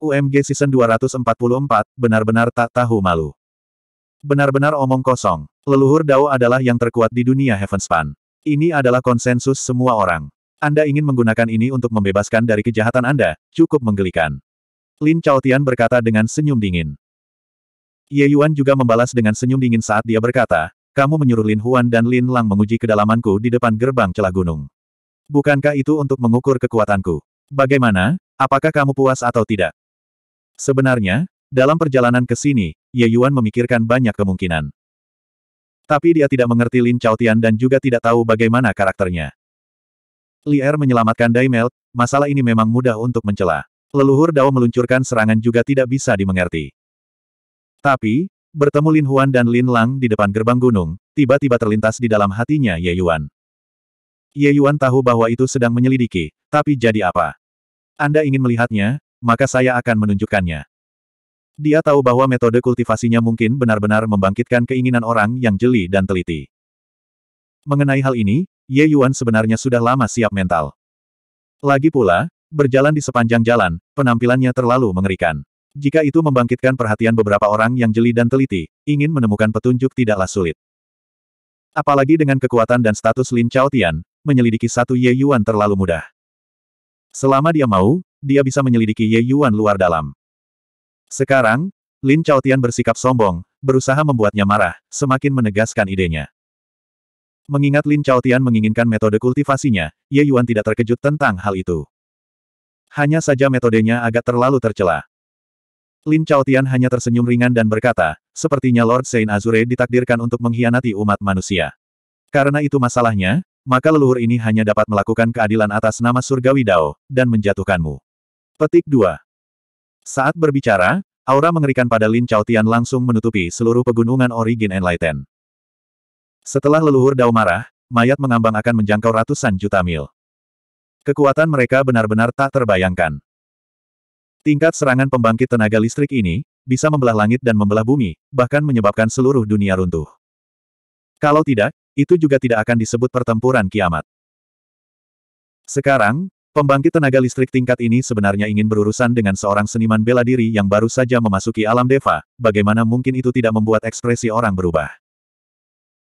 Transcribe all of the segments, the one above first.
UMG Season 244, benar-benar tak tahu malu. Benar-benar omong kosong. Leluhur Dao adalah yang terkuat di dunia Heavenspan. Ini adalah konsensus semua orang. Anda ingin menggunakan ini untuk membebaskan dari kejahatan Anda, cukup menggelikan. Lin Tian berkata dengan senyum dingin. Ye Yuan juga membalas dengan senyum dingin saat dia berkata, kamu menyuruh Lin Huan dan Lin Lang menguji kedalamanku di depan gerbang celah gunung. Bukankah itu untuk mengukur kekuatanku? Bagaimana, apakah kamu puas atau tidak? Sebenarnya, dalam perjalanan ke sini, Ye Yuan memikirkan banyak kemungkinan. Tapi dia tidak mengerti Lin Chao Tian dan juga tidak tahu bagaimana karakternya. Li Er menyelamatkan Daimel, masalah ini memang mudah untuk mencela. Leluhur Dao meluncurkan serangan juga tidak bisa dimengerti. Tapi, bertemu Lin Huan dan Lin Lang di depan gerbang gunung, tiba-tiba terlintas di dalam hatinya Ye Yuan. Ye Yuan tahu bahwa itu sedang menyelidiki, tapi jadi apa? Anda ingin melihatnya, maka saya akan menunjukkannya. Dia tahu bahwa metode kultivasinya mungkin benar-benar membangkitkan keinginan orang yang jeli dan teliti. Mengenai hal ini, Ye Yuan sebenarnya sudah lama siap mental. Lagi pula, berjalan di sepanjang jalan, penampilannya terlalu mengerikan. Jika itu membangkitkan perhatian beberapa orang yang jeli dan teliti, ingin menemukan petunjuk tidaklah sulit. Apalagi dengan kekuatan dan status Lin Chao Tian, menyelidiki satu Ye Yuan terlalu mudah. Selama dia mau, dia bisa menyelidiki Ye Yuan luar dalam. Sekarang, Lin Chaotian bersikap sombong, berusaha membuatnya marah, semakin menegaskan idenya. Mengingat Lin Chaotian menginginkan metode kultivasinya, Ye Yuan tidak terkejut tentang hal itu. Hanya saja metodenya agak terlalu tercela. Lin Chaotian hanya tersenyum ringan dan berkata, sepertinya Lord Saint Azure ditakdirkan untuk mengkhianati umat manusia. Karena itu masalahnya, maka leluhur ini hanya dapat melakukan keadilan atas nama surgawi Dao, dan menjatuhkanmu. Petik 2. Saat berbicara, aura mengerikan pada Lin Chao Tian langsung menutupi seluruh pegunungan Origin Enlighten. Setelah leluhur Dao marah, mayat mengambang akan menjangkau ratusan juta mil. Kekuatan mereka benar-benar tak terbayangkan. Tingkat serangan pembangkit tenaga listrik ini, bisa membelah langit dan membelah bumi, bahkan menyebabkan seluruh dunia runtuh. Kalau tidak, itu juga tidak akan disebut pertempuran kiamat. Sekarang, Pembangkit tenaga listrik tingkat ini sebenarnya ingin berurusan dengan seorang seniman bela diri yang baru saja memasuki alam deva, bagaimana mungkin itu tidak membuat ekspresi orang berubah.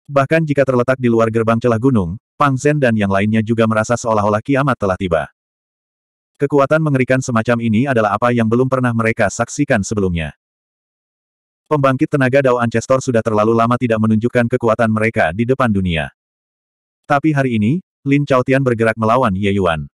Bahkan jika terletak di luar gerbang celah gunung, Pang Zhen dan yang lainnya juga merasa seolah-olah kiamat telah tiba. Kekuatan mengerikan semacam ini adalah apa yang belum pernah mereka saksikan sebelumnya. Pembangkit tenaga Dao Ancestor sudah terlalu lama tidak menunjukkan kekuatan mereka di depan dunia. Tapi hari ini, Lin Chao Tian bergerak melawan Ye Yuan.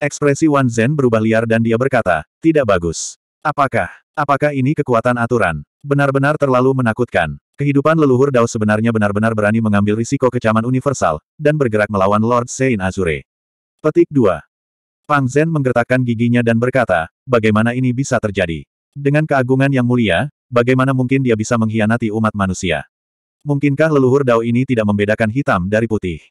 Ekspresi Wan Zen berubah liar dan dia berkata, tidak bagus. Apakah, apakah ini kekuatan aturan? Benar-benar terlalu menakutkan. Kehidupan leluhur Dao sebenarnya benar-benar berani mengambil risiko kecaman universal, dan bergerak melawan Lord Sein Azure. Petik 2. Pang Zen menggertakkan giginya dan berkata, bagaimana ini bisa terjadi? Dengan keagungan yang mulia, bagaimana mungkin dia bisa mengkhianati umat manusia? Mungkinkah leluhur Dao ini tidak membedakan hitam dari putih?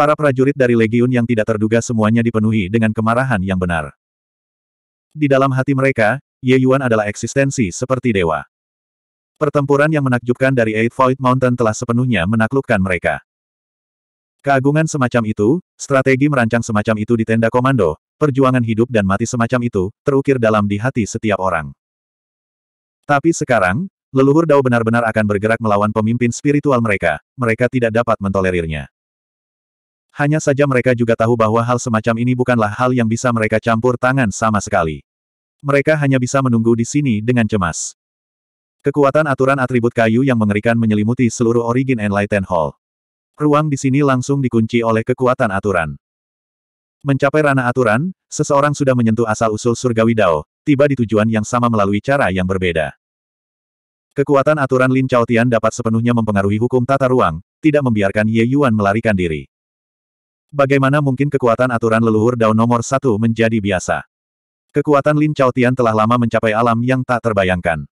Para prajurit dari legiun yang tidak terduga semuanya dipenuhi dengan kemarahan yang benar. Di dalam hati mereka, Ye Yuan adalah eksistensi seperti dewa. Pertempuran yang menakjubkan dari Eight Void Mountain telah sepenuhnya menaklukkan mereka. Keagungan semacam itu, strategi merancang semacam itu di tenda komando, perjuangan hidup dan mati semacam itu, terukir dalam di hati setiap orang. Tapi sekarang, leluhur Dao benar-benar akan bergerak melawan pemimpin spiritual mereka, mereka tidak dapat mentolerirnya. Hanya saja mereka juga tahu bahwa hal semacam ini bukanlah hal yang bisa mereka campur tangan sama sekali. Mereka hanya bisa menunggu di sini dengan cemas. Kekuatan aturan atribut kayu yang mengerikan menyelimuti seluruh origin Enlightened Hall. Ruang di sini langsung dikunci oleh kekuatan aturan. Mencapai ranah aturan, seseorang sudah menyentuh asal-usul surgawi Dao, tiba di tujuan yang sama melalui cara yang berbeda. Kekuatan aturan Lin Chao Tian dapat sepenuhnya mempengaruhi hukum tata ruang, tidak membiarkan Ye Yuan melarikan diri. Bagaimana mungkin kekuatan aturan leluhur daun nomor satu menjadi biasa? Kekuatan Lin Chao Tian telah lama mencapai alam yang tak terbayangkan.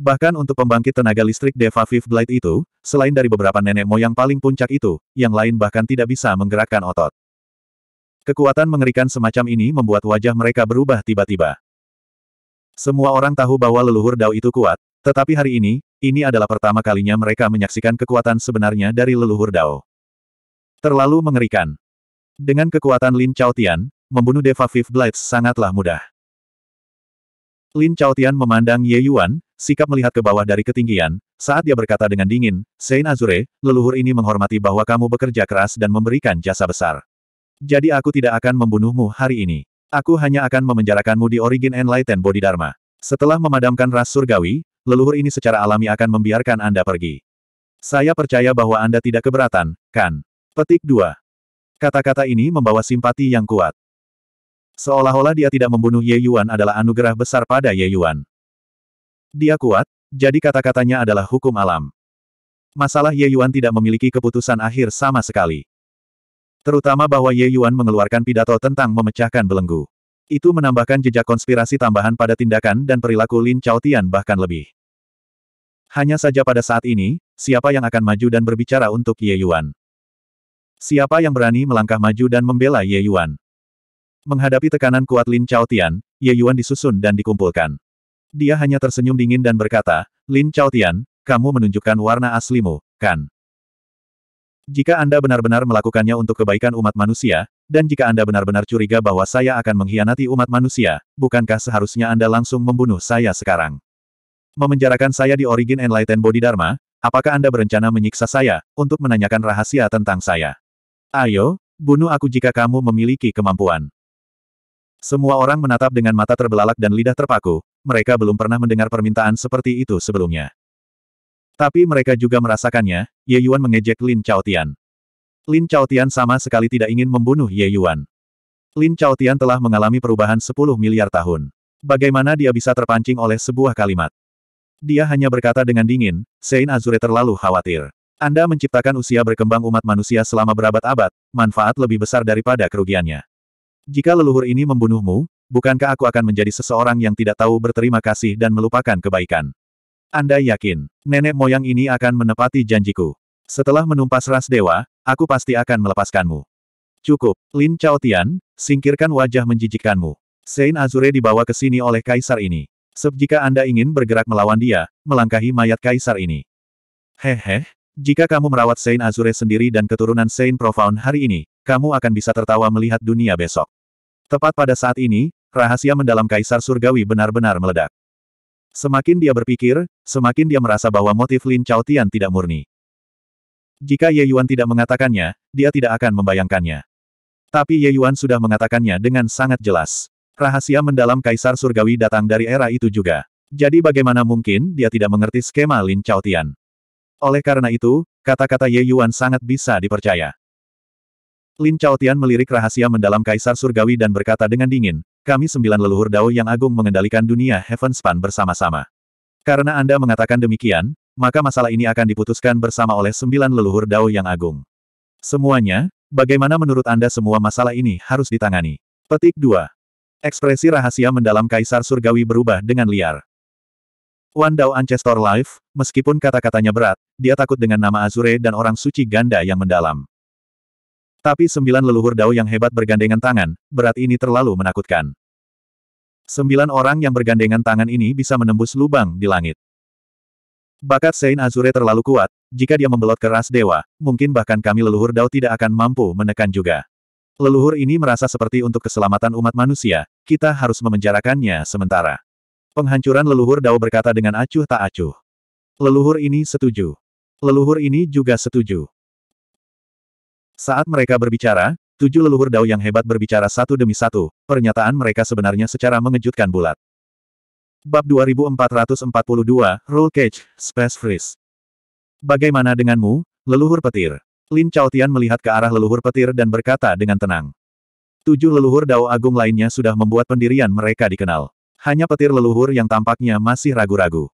Bahkan untuk pembangkit tenaga listrik Deva Fifth Blade itu, selain dari beberapa nenek moyang paling puncak itu, yang lain bahkan tidak bisa menggerakkan otot. Kekuatan mengerikan semacam ini membuat wajah mereka berubah tiba-tiba. Semua orang tahu bahwa leluhur Dao itu kuat, tetapi hari ini, ini adalah pertama kalinya mereka menyaksikan kekuatan sebenarnya dari leluhur Dao. Terlalu mengerikan. Dengan kekuatan Lin Chao Tian, membunuh Deva Fifth Blades sangatlah mudah. Lin Chao Tian memandang Ye Yuan, sikap melihat ke bawah dari ketinggian, saat dia berkata dengan dingin, Sein Azure, leluhur ini menghormati bahwa kamu bekerja keras dan memberikan jasa besar. Jadi aku tidak akan membunuhmu hari ini. Aku hanya akan memenjarakanmu di Origin Enlightened Bodhidharma. Setelah memadamkan ras surgawi, leluhur ini secara alami akan membiarkan Anda pergi. Saya percaya bahwa Anda tidak keberatan, kan? Petik 2. Kata-kata ini membawa simpati yang kuat. Seolah-olah dia tidak membunuh Ye Yuan adalah anugerah besar pada Ye Yuan. Dia kuat, jadi kata-katanya adalah hukum alam. Masalah Ye Yuan tidak memiliki keputusan akhir sama sekali. Terutama bahwa Ye Yuan mengeluarkan pidato tentang memecahkan belenggu. Itu menambahkan jejak konspirasi tambahan pada tindakan dan perilaku Lin Chao Tian bahkan lebih. Hanya saja pada saat ini, siapa yang akan maju dan berbicara untuk Ye Yuan? Siapa yang berani melangkah maju dan membela Ye Yuan? Menghadapi tekanan kuat Lin Chao Tian, Ye Yuan disusun dan dikumpulkan. Dia hanya tersenyum dingin dan berkata, Lin Chao Tian, kamu menunjukkan warna aslimu, kan? Jika Anda benar-benar melakukannya untuk kebaikan umat manusia, dan jika Anda benar-benar curiga bahwa saya akan mengkhianati umat manusia, bukankah seharusnya Anda langsung membunuh saya sekarang? Memenjarakan saya di Origin Enlightened Bodhidharma, apakah Anda berencana menyiksa saya, untuk menanyakan rahasia tentang saya? Ayo, bunuh aku jika kamu memiliki kemampuan. Semua orang menatap dengan mata terbelalak dan lidah terpaku, mereka belum pernah mendengar permintaan seperti itu sebelumnya. Tapi mereka juga merasakannya, Ye Yuan mengejek Lin Chao Tian. Lin Chao Tian sama sekali tidak ingin membunuh Ye Yuan. Lin Chao Tian telah mengalami perubahan 10 miliar tahun. Bagaimana dia bisa terpancing oleh sebuah kalimat? Dia hanya berkata dengan dingin, Sein Azure terlalu khawatir. Anda menciptakan usia berkembang umat manusia selama berabad-abad, manfaat lebih besar daripada kerugiannya. Jika leluhur ini membunuhmu, bukankah aku akan menjadi seseorang yang tidak tahu berterima kasih dan melupakan kebaikan? Anda yakin, nenek moyang ini akan menepati janjiku. Setelah menumpas ras dewa, aku pasti akan melepaskanmu. Cukup, Lin Chaotian, singkirkan wajah menjijikkanmu. Sein Azure dibawa ke sini oleh kaisar ini. Seb jika Anda ingin bergerak melawan dia, melangkahi mayat kaisar ini. Hehe, jika kamu merawat Saint Azure sendiri dan keturunan Saint Profound hari ini, kamu akan bisa tertawa melihat dunia besok. Tepat pada saat ini, rahasia mendalam Kaisar Surgawi benar-benar meledak. Semakin dia berpikir, semakin dia merasa bahwa motif Lin Chao Tian tidak murni. Jika Ye Yuan tidak mengatakannya, dia tidak akan membayangkannya. Tapi Ye Yuan sudah mengatakannya dengan sangat jelas. Rahasia mendalam Kaisar Surgawi datang dari era itu juga. Jadi bagaimana mungkin dia tidak mengerti skema Lin Chao Tian? Oleh karena itu, kata-kata Ye Yuan sangat bisa dipercaya. Lin Chaotian melirik rahasia mendalam Kaisar Surgawi dan berkata dengan dingin, kami sembilan leluhur Dao yang agung mengendalikan dunia Heaven Span bersama-sama. Karena Anda mengatakan demikian, maka masalah ini akan diputuskan bersama oleh sembilan leluhur Dao yang agung. Semuanya, bagaimana menurut Anda semua masalah ini harus ditangani? Petik 2. Ekspresi rahasia mendalam Kaisar Surgawi berubah dengan liar. Wan Dao Ancestor Life, meskipun kata-katanya berat, dia takut dengan nama Azure dan orang suci ganda yang mendalam. Tapi sembilan leluhur Dao yang hebat bergandengan tangan, berat ini terlalu menakutkan. Sembilan orang yang bergandengan tangan ini bisa menembus lubang di langit. Bakat Sein Azure terlalu kuat, jika dia membelot keras dewa, mungkin bahkan kami leluhur Dao tidak akan mampu menekan juga. Leluhur ini merasa seperti untuk keselamatan umat manusia, kita harus memenjarakannya sementara. Penghancuran leluhur Dao berkata dengan acuh tak acuh. Leluhur ini setuju. Leluhur ini juga setuju. Saat mereka berbicara, tujuh leluhur Dao yang hebat berbicara satu demi satu, pernyataan mereka sebenarnya secara mengejutkan bulat. Bab 2442, Rule Cage, Space Freeze. Bagaimana denganmu, leluhur petir? Lin Chaotian melihat ke arah leluhur petir dan berkata dengan tenang. Tujuh leluhur Dao Agung lainnya sudah membuat pendirian mereka dikenal. Hanya petir leluhur yang tampaknya masih ragu-ragu.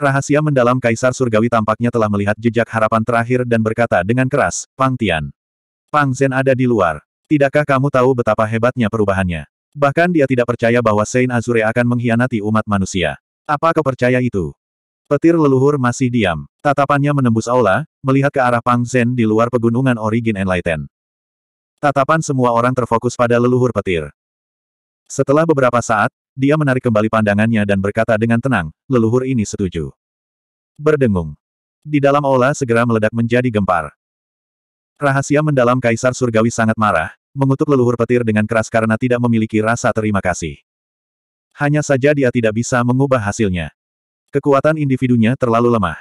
Rahasia mendalam Kaisar Surgawi tampaknya telah melihat jejak harapan terakhir dan berkata dengan keras, Pang Tian. Pang Zen ada di luar. Tidakkah kamu tahu betapa hebatnya perubahannya? Bahkan dia tidak percaya bahwa Saint Azure akan mengkhianati umat manusia. Apa kau percaya itu? Petir leluhur masih diam. Tatapannya menembus aula, melihat ke arah Pang Zen di luar pegunungan Origin Enlighten. Tatapan semua orang terfokus pada leluhur petir. Setelah beberapa saat, dia menarik kembali pandangannya dan berkata dengan tenang, leluhur ini setuju. Berdengung. Di dalam aula segera meledak menjadi gempar. Rahasia mendalam Kaisar Surgawi sangat marah, mengutuk leluhur petir dengan keras karena tidak memiliki rasa terima kasih. Hanya saja dia tidak bisa mengubah hasilnya. Kekuatan individunya terlalu lemah.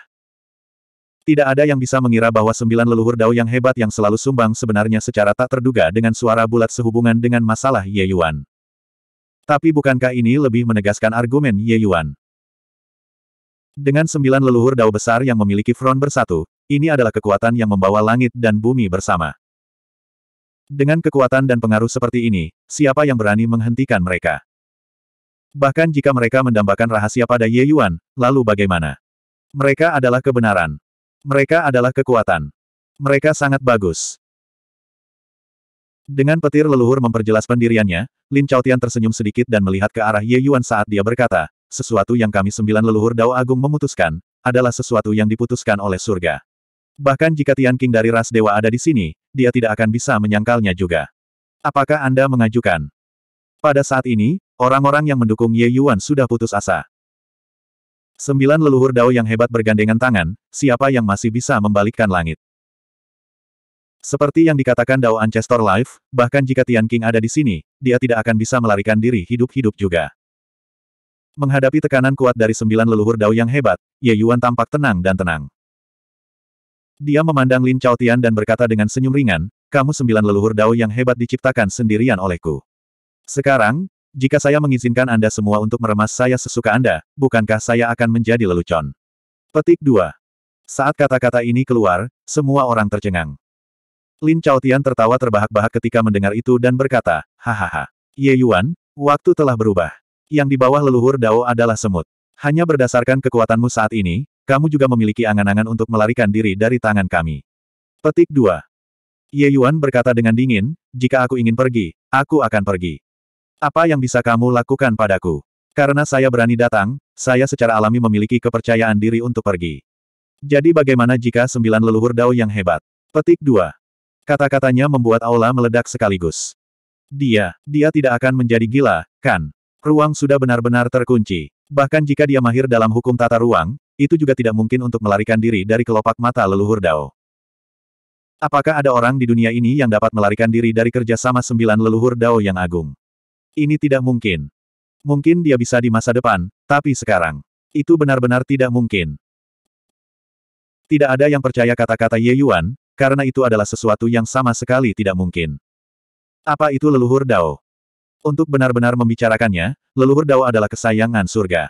Tidak ada yang bisa mengira bahwa sembilan leluhur dao yang hebat yang selalu sumbang sebenarnya secara tak terduga dengan suara bulat sehubungan dengan masalah Ye Yuan. Tapi bukankah ini lebih menegaskan argumen Ye Yuan? Dengan sembilan leluhur dao besar yang memiliki front bersatu, ini adalah kekuatan yang membawa langit dan bumi bersama. Dengan kekuatan dan pengaruh seperti ini, siapa yang berani menghentikan mereka? Bahkan jika mereka mendambakan rahasia pada Ye Yuan, lalu bagaimana? Mereka adalah kebenaran. Mereka adalah kekuatan. Mereka sangat bagus. Dengan petir leluhur memperjelas pendiriannya, Lin Chaotian tersenyum sedikit dan melihat ke arah Ye Yuan saat dia berkata, sesuatu yang kami sembilan leluhur Dao Agung memutuskan, adalah sesuatu yang diputuskan oleh surga. Bahkan jika Tian King dari ras dewa ada di sini, dia tidak akan bisa menyangkalnya juga. Apakah Anda mengajukan? Pada saat ini, orang-orang yang mendukung Ye Yuan sudah putus asa. Sembilan leluhur Dao yang hebat bergandengan tangan, siapa yang masih bisa membalikkan langit? Seperti yang dikatakan Dao Ancestor Life, bahkan jika Tian King ada di sini, dia tidak akan bisa melarikan diri hidup-hidup juga. Menghadapi tekanan kuat dari sembilan leluhur Dao yang hebat, Ye Yuan tampak tenang dan tenang. Dia memandang Lin Chao Tian dan berkata dengan senyum ringan, kamu sembilan leluhur Dao yang hebat diciptakan sendirian olehku. Sekarang, jika saya mengizinkan Anda semua untuk meremas saya sesuka Anda, bukankah saya akan menjadi lelucon? Petik 2. Saat kata-kata ini keluar, semua orang tercengang. Lin Tian tertawa terbahak-bahak ketika mendengar itu dan berkata, Hahaha. Ye Yuan, waktu telah berubah. Yang di bawah leluhur Dao adalah semut. Hanya berdasarkan kekuatanmu saat ini, kamu juga memiliki angan-angan untuk melarikan diri dari tangan kami. Petik 2. Ye Yuan berkata dengan dingin, jika aku ingin pergi, aku akan pergi. Apa yang bisa kamu lakukan padaku? Karena saya berani datang, saya secara alami memiliki kepercayaan diri untuk pergi. Jadi bagaimana jika sembilan leluhur Dao yang hebat? Petik 2. Kata-katanya membuat aula meledak sekaligus. Dia, dia tidak akan menjadi gila, kan? Ruang sudah benar-benar terkunci. Bahkan jika dia mahir dalam hukum tata ruang, itu juga tidak mungkin untuk melarikan diri dari kelopak mata leluhur Dao. Apakah ada orang di dunia ini yang dapat melarikan diri dari kerjasama sembilan leluhur Dao yang agung? Ini tidak mungkin. Mungkin dia bisa di masa depan, tapi sekarang. Itu benar-benar tidak mungkin. Tidak ada yang percaya kata-kata Ye Yuan, karena itu adalah sesuatu yang sama sekali tidak mungkin. Apa itu leluhur Dao? Untuk benar-benar membicarakannya, leluhur Dao adalah kesayangan surga.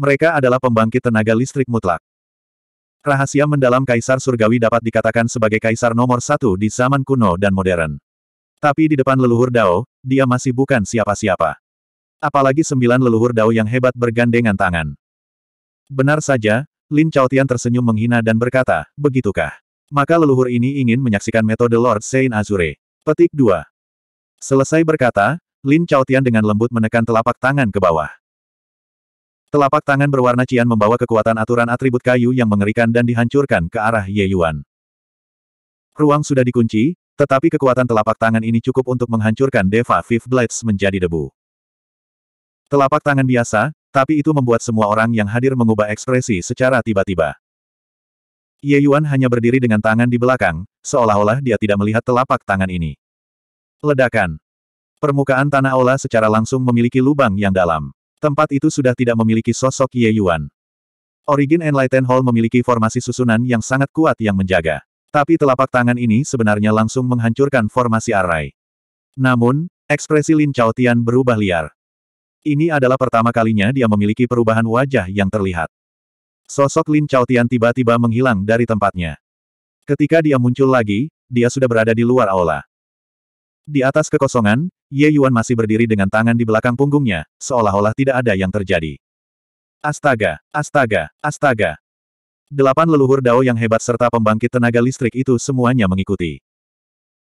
Mereka adalah pembangkit tenaga listrik mutlak. Rahasia mendalam Kaisar Surgawi dapat dikatakan sebagai Kaisar nomor satu di zaman kuno dan modern. Tapi di depan leluhur Dao, dia masih bukan siapa-siapa. Apalagi sembilan leluhur Dao yang hebat bergandengan tangan. Benar saja, Lin Chaotian tersenyum menghina dan berkata, begitukah? Maka leluhur ini ingin menyaksikan metode Lord Saint Azure. Petik 2. Selesai berkata, Lin Tian dengan lembut menekan telapak tangan ke bawah. Telapak tangan berwarna cian membawa kekuatan aturan atribut kayu yang mengerikan dan dihancurkan ke arah Ye Yuan. Ruang sudah dikunci, tetapi kekuatan telapak tangan ini cukup untuk menghancurkan Deva Fifth Blades menjadi debu. Telapak tangan biasa, tapi itu membuat semua orang yang hadir mengubah ekspresi secara tiba-tiba. Ye Yuan hanya berdiri dengan tangan di belakang, seolah-olah dia tidak melihat telapak tangan ini. Ledakan. Permukaan tanah aula secara langsung memiliki lubang yang dalam. Tempat itu sudah tidak memiliki sosok Ye Yuan. Origin Enlightened Hall memiliki formasi susunan yang sangat kuat yang menjaga. Tapi telapak tangan ini sebenarnya langsung menghancurkan formasi arai. Namun, ekspresi Lin Chao Tian berubah liar. Ini adalah pertama kalinya dia memiliki perubahan wajah yang terlihat. Sosok Lin Tian tiba-tiba menghilang dari tempatnya. Ketika dia muncul lagi, dia sudah berada di luar aula. Di atas kekosongan, Ye Yuan masih berdiri dengan tangan di belakang punggungnya, seolah-olah tidak ada yang terjadi. Astaga, astaga, astaga. Delapan leluhur dao yang hebat serta pembangkit tenaga listrik itu semuanya mengikuti.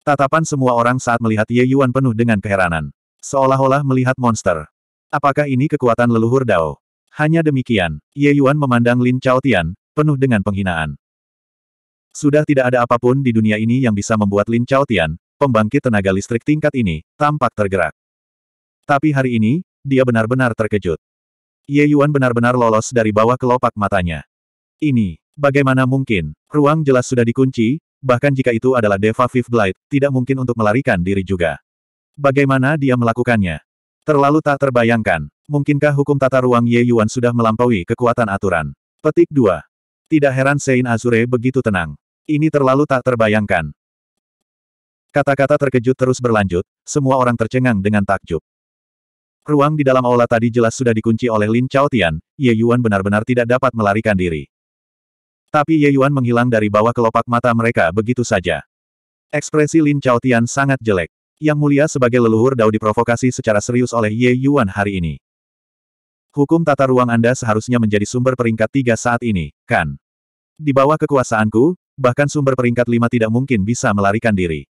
Tatapan semua orang saat melihat Ye Yuan penuh dengan keheranan. Seolah-olah melihat monster. Apakah ini kekuatan leluhur dao? Hanya demikian, Ye Yuan memandang Lin Tian, penuh dengan penghinaan. Sudah tidak ada apapun di dunia ini yang bisa membuat Lin Tian, pembangkit tenaga listrik tingkat ini, tampak tergerak. Tapi hari ini, dia benar-benar terkejut. Ye Yuan benar-benar lolos dari bawah kelopak matanya. Ini, bagaimana mungkin? Ruang jelas sudah dikunci, bahkan jika itu adalah Deva Fifth Blight, tidak mungkin untuk melarikan diri juga. Bagaimana dia melakukannya? Terlalu tak terbayangkan. Mungkinkah hukum tata ruang Ye Yuan sudah melampaui kekuatan aturan? Petik 2. Tidak heran Sein Azure begitu tenang. Ini terlalu tak terbayangkan. Kata-kata terkejut terus berlanjut, semua orang tercengang dengan takjub. Ruang di dalam aula tadi jelas sudah dikunci oleh Lin Tian, Ye Yuan benar-benar tidak dapat melarikan diri. Tapi Ye Yuan menghilang dari bawah kelopak mata mereka begitu saja. Ekspresi Lin Tian sangat jelek. Yang mulia sebagai leluhur Dao diprovokasi secara serius oleh Ye Yuan hari ini. Hukum tata ruang Anda seharusnya menjadi sumber peringkat tiga saat ini, kan? Di bawah kekuasaanku, bahkan sumber peringkat lima tidak mungkin bisa melarikan diri.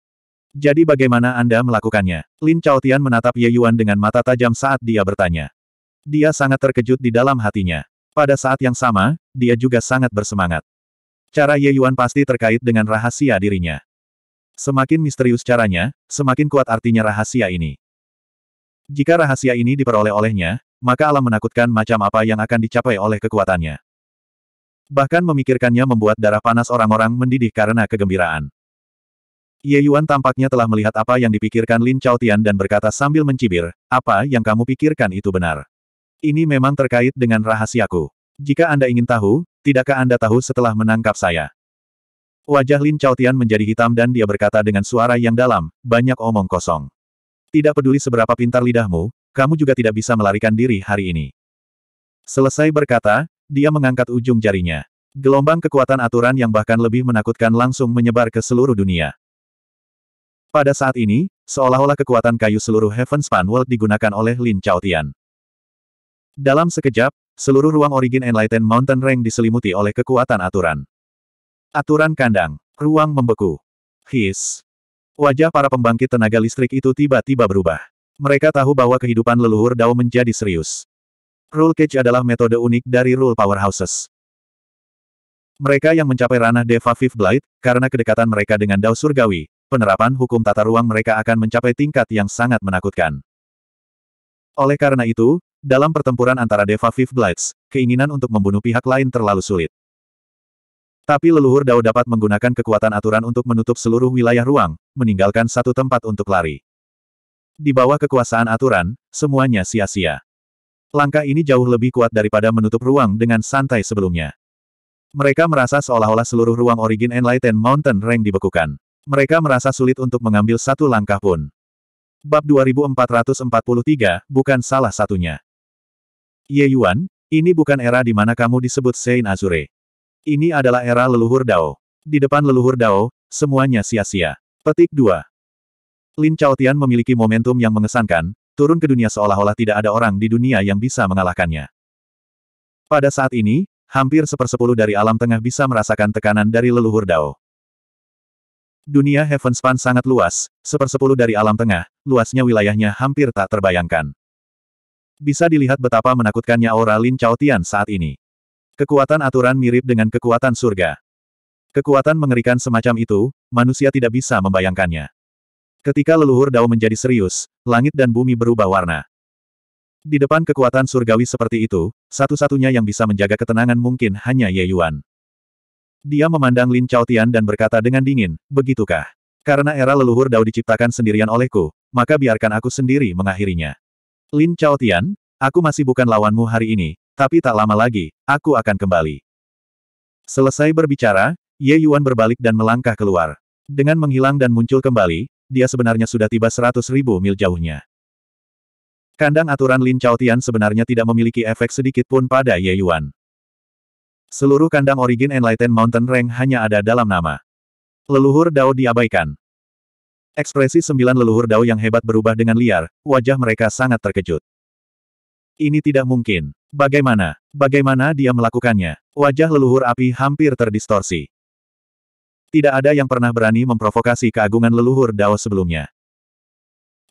Jadi bagaimana Anda melakukannya? Lin Chaotian menatap Ye Yuan dengan mata tajam saat dia bertanya. Dia sangat terkejut di dalam hatinya. Pada saat yang sama, dia juga sangat bersemangat. Cara Ye Yuan pasti terkait dengan rahasia dirinya. Semakin misterius caranya, semakin kuat artinya rahasia ini. Jika rahasia ini diperoleh olehnya, maka alam menakutkan macam apa yang akan dicapai oleh kekuatannya. Bahkan memikirkannya membuat darah panas orang-orang mendidih karena kegembiraan. Ye Yuan tampaknya telah melihat apa yang dipikirkan Lin Chao Tian dan berkata sambil mencibir, apa yang kamu pikirkan itu benar. Ini memang terkait dengan rahasiaku. Jika Anda ingin tahu, tidakkah Anda tahu setelah menangkap saya? Wajah Lin Chaotian menjadi hitam dan dia berkata dengan suara yang dalam, banyak omong kosong. Tidak peduli seberapa pintar lidahmu, kamu juga tidak bisa melarikan diri hari ini. Selesai berkata, dia mengangkat ujung jarinya. Gelombang kekuatan aturan yang bahkan lebih menakutkan langsung menyebar ke seluruh dunia. Pada saat ini, seolah-olah kekuatan kayu seluruh Heavenspan World digunakan oleh Lin Chaotian. Dalam sekejap, seluruh ruang Origin Enlightened Mountain Range diselimuti oleh kekuatan aturan. Aturan kandang. Ruang membeku. His. Wajah para pembangkit tenaga listrik itu tiba-tiba berubah. Mereka tahu bahwa kehidupan leluhur Dao menjadi serius. Rule cage adalah metode unik dari rule powerhouses. Mereka yang mencapai ranah Deva Fifth Blight, karena kedekatan mereka dengan Dao Surgawi, penerapan hukum tata ruang mereka akan mencapai tingkat yang sangat menakutkan. Oleh karena itu, dalam pertempuran antara Deva Fifth Blights, keinginan untuk membunuh pihak lain terlalu sulit. Tapi leluhur Dao dapat menggunakan kekuatan aturan untuk menutup seluruh wilayah ruang, meninggalkan satu tempat untuk lari. Di bawah kekuasaan aturan, semuanya sia-sia. Langkah ini jauh lebih kuat daripada menutup ruang dengan santai sebelumnya. Mereka merasa seolah-olah seluruh ruang origin Enlightened Mountain Rank dibekukan. Mereka merasa sulit untuk mengambil satu langkah pun. Bab 2443, bukan salah satunya. Ye Yuan, ini bukan era di mana kamu disebut Sein Azure. Ini adalah era leluhur Dao. Di depan leluhur Dao, semuanya sia-sia. Petik 2. Lin Chaotian memiliki momentum yang mengesankan, turun ke dunia seolah-olah tidak ada orang di dunia yang bisa mengalahkannya. Pada saat ini, hampir sepersepuluh dari alam tengah bisa merasakan tekanan dari leluhur Dao. Dunia Heavenspan sangat luas, sepersepuluh dari alam tengah, luasnya wilayahnya hampir tak terbayangkan. Bisa dilihat betapa menakutkannya aura Lin Chaotian saat ini. Kekuatan aturan mirip dengan kekuatan surga. Kekuatan mengerikan semacam itu, manusia tidak bisa membayangkannya. Ketika leluhur Dao menjadi serius, langit dan bumi berubah warna. Di depan kekuatan surgawi seperti itu, satu-satunya yang bisa menjaga ketenangan mungkin hanya Ye Yuan. Dia memandang Lin Tian dan berkata dengan dingin, begitukah? Karena era leluhur Dao diciptakan sendirian olehku, maka biarkan aku sendiri mengakhirinya. Lin Tian, aku masih bukan lawanmu hari ini, tapi tak lama lagi, aku akan kembali. Selesai berbicara, Ye Yuan berbalik dan melangkah keluar. Dengan menghilang dan muncul kembali, dia sebenarnya sudah tiba seratus ribu mil jauhnya. Kandang aturan Lin Chao Tian sebenarnya tidak memiliki efek sedikit pun pada Ye Yuan. Seluruh kandang origin Enlightened Mountain Rank hanya ada dalam nama. Leluhur Dao diabaikan. Ekspresi sembilan leluhur Dao yang hebat berubah dengan liar, wajah mereka sangat terkejut. Ini tidak mungkin. Bagaimana? Bagaimana dia melakukannya? Wajah leluhur api hampir terdistorsi. Tidak ada yang pernah berani memprovokasi keagungan leluhur Dao sebelumnya.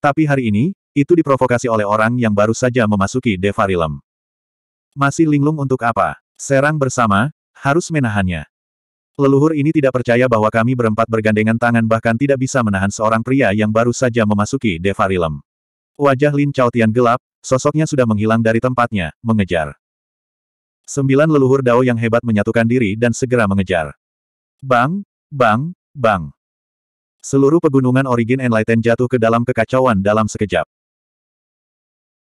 Tapi hari ini, itu diprovokasi oleh orang yang baru saja memasuki Devarilem. Masih linglung untuk apa? Serang bersama, harus menahannya. Leluhur ini tidak percaya bahwa kami berempat bergandengan tangan bahkan tidak bisa menahan seorang pria yang baru saja memasuki Devarilem. Wajah Lin Chao Tian gelap, Sosoknya sudah menghilang dari tempatnya, mengejar. Sembilan leluhur Dao yang hebat menyatukan diri dan segera mengejar. Bang, bang, bang. Seluruh pegunungan Origin Enlighten jatuh ke dalam kekacauan dalam sekejap.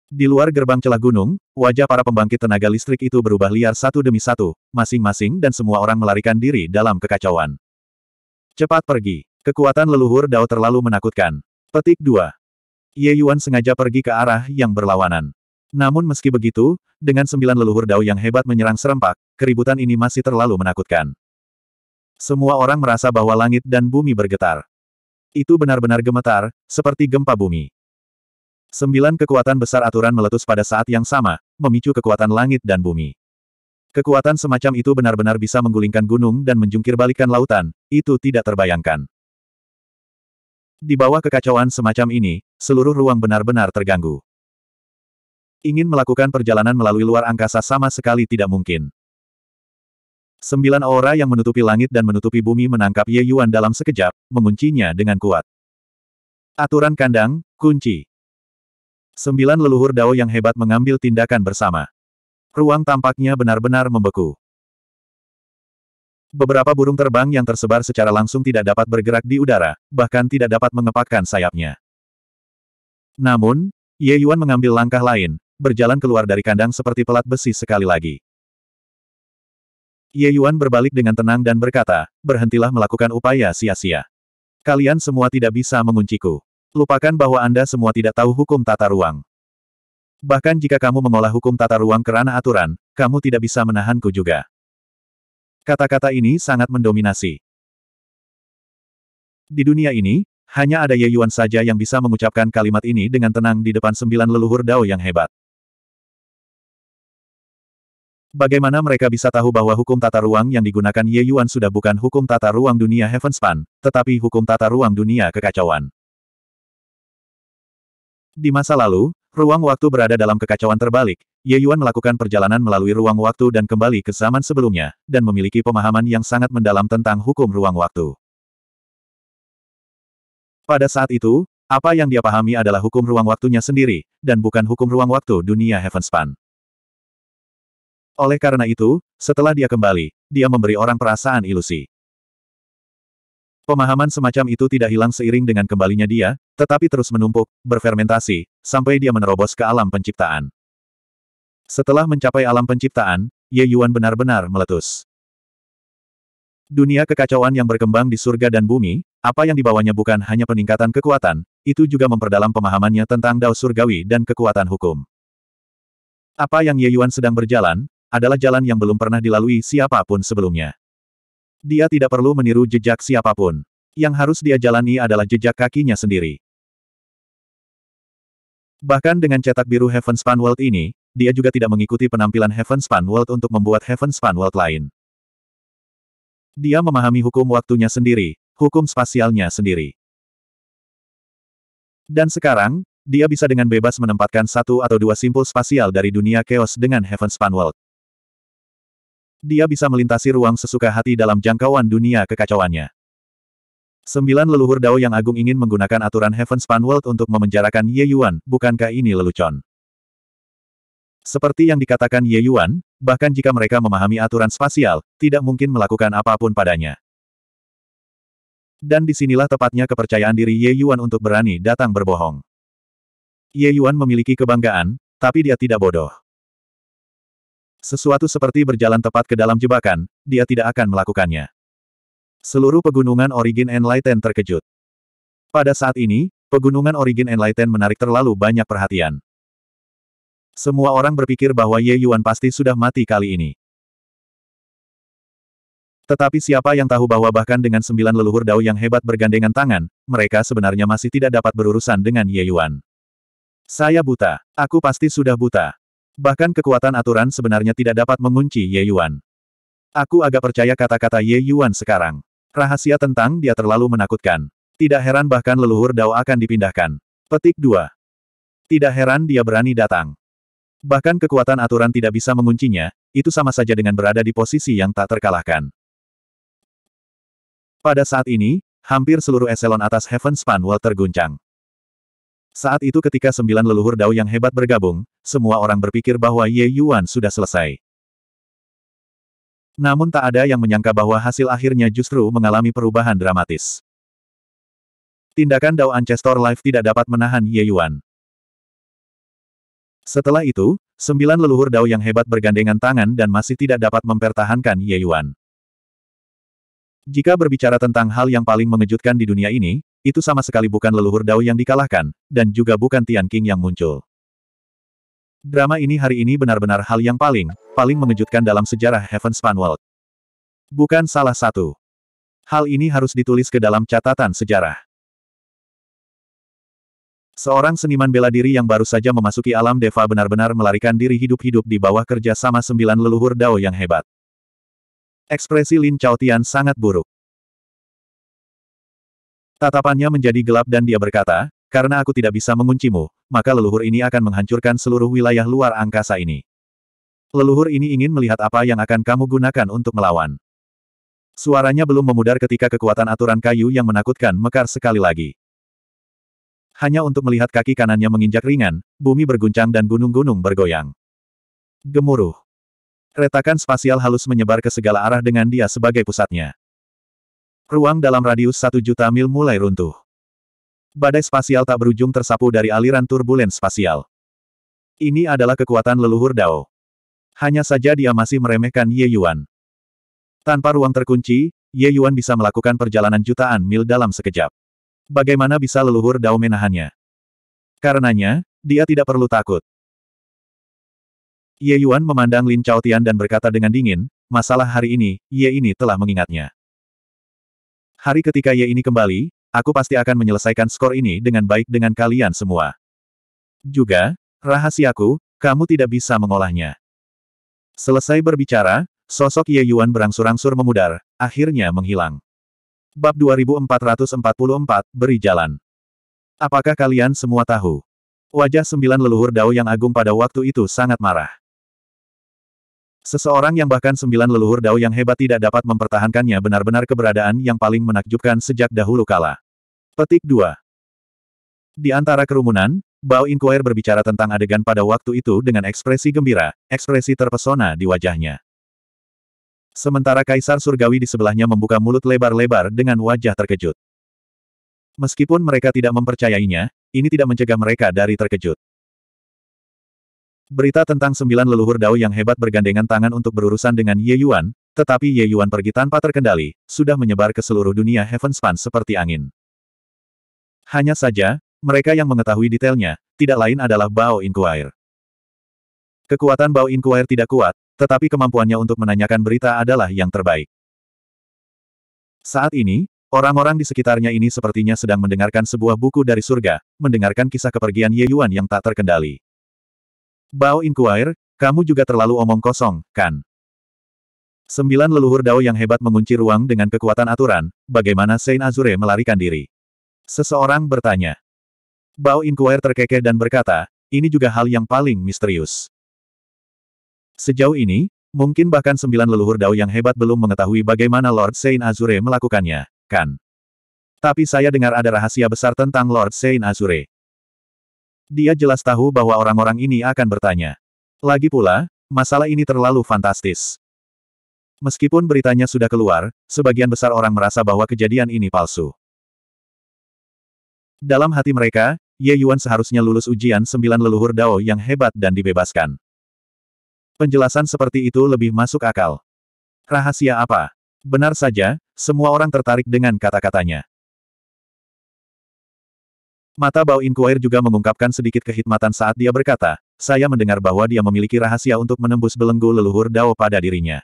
Di luar gerbang celah gunung, wajah para pembangkit tenaga listrik itu berubah liar satu demi satu, masing-masing dan semua orang melarikan diri dalam kekacauan. Cepat pergi. Kekuatan leluhur Dao terlalu menakutkan. Petik 2. Ye Yuan sengaja pergi ke arah yang berlawanan. Namun meski begitu, dengan sembilan leluhur dao yang hebat menyerang serempak, keributan ini masih terlalu menakutkan. Semua orang merasa bahwa langit dan bumi bergetar. Itu benar-benar gemetar, seperti gempa bumi. Sembilan kekuatan besar aturan meletus pada saat yang sama, memicu kekuatan langit dan bumi. Kekuatan semacam itu benar-benar bisa menggulingkan gunung dan menjungkir balikan lautan, itu tidak terbayangkan. Di bawah kekacauan semacam ini, seluruh ruang benar-benar terganggu. Ingin melakukan perjalanan melalui luar angkasa sama sekali tidak mungkin. Sembilan aura yang menutupi langit dan menutupi bumi menangkap Ye Yuan dalam sekejap, menguncinya dengan kuat. Aturan kandang, kunci. Sembilan leluhur dao yang hebat mengambil tindakan bersama. Ruang tampaknya benar-benar membeku. Beberapa burung terbang yang tersebar secara langsung tidak dapat bergerak di udara, bahkan tidak dapat mengepakkan sayapnya. Namun, Ye Yuan mengambil langkah lain, berjalan keluar dari kandang seperti pelat besi sekali lagi. Ye Yuan berbalik dengan tenang dan berkata, berhentilah melakukan upaya sia-sia. Kalian semua tidak bisa mengunciku. Lupakan bahwa Anda semua tidak tahu hukum tata ruang. Bahkan jika kamu mengolah hukum tata ruang kerana aturan, kamu tidak bisa menahanku juga. Kata-kata ini sangat mendominasi. Di dunia ini, hanya ada Ye Yuan saja yang bisa mengucapkan kalimat ini dengan tenang di depan sembilan leluhur Dao yang hebat. Bagaimana mereka bisa tahu bahwa hukum tata ruang yang digunakan Ye Yuan sudah bukan hukum tata ruang dunia Heavenspan, tetapi hukum tata ruang dunia kekacauan? Di masa lalu, Ruang waktu berada dalam kekacauan terbalik, Ye Yuan melakukan perjalanan melalui ruang waktu dan kembali ke zaman sebelumnya, dan memiliki pemahaman yang sangat mendalam tentang hukum ruang waktu. Pada saat itu, apa yang dia pahami adalah hukum ruang waktunya sendiri, dan bukan hukum ruang waktu dunia Heavenspan. Oleh karena itu, setelah dia kembali, dia memberi orang perasaan ilusi. Pemahaman semacam itu tidak hilang seiring dengan kembalinya dia, tetapi terus menumpuk, berfermentasi, sampai dia menerobos ke alam penciptaan. Setelah mencapai alam penciptaan, Ye Yuan benar-benar meletus. Dunia kekacauan yang berkembang di surga dan bumi, apa yang dibawanya bukan hanya peningkatan kekuatan, itu juga memperdalam pemahamannya tentang dao surgawi dan kekuatan hukum. Apa yang Ye Yuan sedang berjalan, adalah jalan yang belum pernah dilalui siapapun sebelumnya. Dia tidak perlu meniru jejak siapapun. Yang harus dia jalani adalah jejak kakinya sendiri. Bahkan dengan cetak biru Heavenspan World ini, dia juga tidak mengikuti penampilan Heavenspan World untuk membuat Heavenspan World lain. Dia memahami hukum waktunya sendiri, hukum spasialnya sendiri. Dan sekarang, dia bisa dengan bebas menempatkan satu atau dua simpul spasial dari dunia chaos dengan Heavenspan World. Dia bisa melintasi ruang sesuka hati dalam jangkauan dunia kekacauannya. Sembilan leluhur Dao yang agung ingin menggunakan aturan Heaven Span World untuk memenjarakan Ye Yuan, bukankah ini lelucon? Seperti yang dikatakan Ye Yuan, bahkan jika mereka memahami aturan spasial, tidak mungkin melakukan apapun padanya. Dan disinilah tepatnya kepercayaan diri Ye Yuan untuk berani datang berbohong. Ye Yuan memiliki kebanggaan, tapi dia tidak bodoh. Sesuatu seperti berjalan tepat ke dalam jebakan, dia tidak akan melakukannya. Seluruh pegunungan Origin Lighten terkejut. Pada saat ini, pegunungan Origin Lighten menarik terlalu banyak perhatian. Semua orang berpikir bahwa Ye Yuan pasti sudah mati kali ini. Tetapi siapa yang tahu bahwa bahkan dengan sembilan leluhur dao yang hebat bergandengan tangan, mereka sebenarnya masih tidak dapat berurusan dengan Ye Yuan. Saya buta. Aku pasti sudah buta. Bahkan kekuatan aturan sebenarnya tidak dapat mengunci Ye Yuan. Aku agak percaya kata-kata Ye Yuan sekarang. Rahasia tentang dia terlalu menakutkan. Tidak heran bahkan leluhur Dao akan dipindahkan. Petik 2. Tidak heran dia berani datang. Bahkan kekuatan aturan tidak bisa menguncinya, itu sama saja dengan berada di posisi yang tak terkalahkan. Pada saat ini, hampir seluruh eselon atas Heaven Span World terguncang. Saat itu ketika sembilan leluhur Dao yang hebat bergabung, semua orang berpikir bahwa Ye Yuan sudah selesai. Namun tak ada yang menyangka bahwa hasil akhirnya justru mengalami perubahan dramatis. Tindakan Dao Ancestor Life tidak dapat menahan Ye Yuan. Setelah itu, sembilan leluhur Dao yang hebat bergandengan tangan dan masih tidak dapat mempertahankan Ye Yuan. Jika berbicara tentang hal yang paling mengejutkan di dunia ini, itu sama sekali bukan leluhur Dao yang dikalahkan, dan juga bukan Tian King yang muncul. Drama ini hari ini benar-benar hal yang paling, paling mengejutkan dalam sejarah Span World. Bukan salah satu. Hal ini harus ditulis ke dalam catatan sejarah. Seorang seniman bela diri yang baru saja memasuki alam Deva benar-benar melarikan diri hidup-hidup di bawah kerja sama sembilan leluhur Dao yang hebat. Ekspresi Lin Chaotian sangat buruk. Tatapannya menjadi gelap dan dia berkata, karena aku tidak bisa menguncimu, maka leluhur ini akan menghancurkan seluruh wilayah luar angkasa ini. Leluhur ini ingin melihat apa yang akan kamu gunakan untuk melawan. Suaranya belum memudar ketika kekuatan aturan kayu yang menakutkan mekar sekali lagi. Hanya untuk melihat kaki kanannya menginjak ringan, bumi berguncang dan gunung-gunung bergoyang. Gemuruh. Retakan spasial halus menyebar ke segala arah dengan dia sebagai pusatnya. Ruang dalam radius satu juta mil mulai runtuh. Badai spasial tak berujung tersapu dari aliran turbulen spasial. Ini adalah kekuatan leluhur Dao. Hanya saja dia masih meremehkan Ye Yuan. Tanpa ruang terkunci, Ye Yuan bisa melakukan perjalanan jutaan mil dalam sekejap. Bagaimana bisa leluhur Dao menahannya? Karenanya, dia tidak perlu takut. Ye Yuan memandang Lin Tian dan berkata dengan dingin, masalah hari ini, Ye ini telah mengingatnya. Hari ketika Ye ini kembali, Aku pasti akan menyelesaikan skor ini dengan baik dengan kalian semua. Juga, rahasiaku, kamu tidak bisa mengolahnya. Selesai berbicara, sosok Ye Yuan berangsur-angsur memudar, akhirnya menghilang. Bab 2444, Beri Jalan Apakah kalian semua tahu? Wajah sembilan leluhur Dao yang agung pada waktu itu sangat marah. Seseorang yang bahkan sembilan leluhur dao yang hebat tidak dapat mempertahankannya benar-benar keberadaan yang paling menakjubkan sejak dahulu kala. Petik 2. Di antara kerumunan, Bao Inquire berbicara tentang adegan pada waktu itu dengan ekspresi gembira, ekspresi terpesona di wajahnya. Sementara Kaisar Surgawi di sebelahnya membuka mulut lebar-lebar dengan wajah terkejut. Meskipun mereka tidak mempercayainya, ini tidak mencegah mereka dari terkejut. Berita tentang sembilan leluhur Dao yang hebat bergandengan tangan untuk berurusan dengan Ye Yuan, tetapi Ye Yuan pergi tanpa terkendali, sudah menyebar ke seluruh dunia Heavenspan seperti angin. Hanya saja, mereka yang mengetahui detailnya, tidak lain adalah Bao Inquire. Kekuatan Bao Inquire tidak kuat, tetapi kemampuannya untuk menanyakan berita adalah yang terbaik. Saat ini, orang-orang di sekitarnya ini sepertinya sedang mendengarkan sebuah buku dari surga, mendengarkan kisah kepergian Ye Yuan yang tak terkendali. Bao Inquire, kamu juga terlalu omong kosong, kan? Sembilan leluhur Dao yang hebat mengunci ruang dengan kekuatan aturan, bagaimana Saint Azure melarikan diri? Seseorang bertanya. Bao Inquire terkekeh dan berkata, ini juga hal yang paling misterius. Sejauh ini, mungkin bahkan sembilan leluhur Dao yang hebat belum mengetahui bagaimana Lord Saint Azure melakukannya, kan? Tapi saya dengar ada rahasia besar tentang Lord Saint Azure. Dia jelas tahu bahwa orang-orang ini akan bertanya. Lagi pula, masalah ini terlalu fantastis. Meskipun beritanya sudah keluar, sebagian besar orang merasa bahwa kejadian ini palsu. Dalam hati mereka, Ye Yuan seharusnya lulus ujian sembilan leluhur Dao yang hebat dan dibebaskan. Penjelasan seperti itu lebih masuk akal. Rahasia apa? Benar saja, semua orang tertarik dengan kata-katanya. Mata Bao Inquirer juga mengungkapkan sedikit kehikmatan saat dia berkata, saya mendengar bahwa dia memiliki rahasia untuk menembus belenggu leluhur Dao pada dirinya.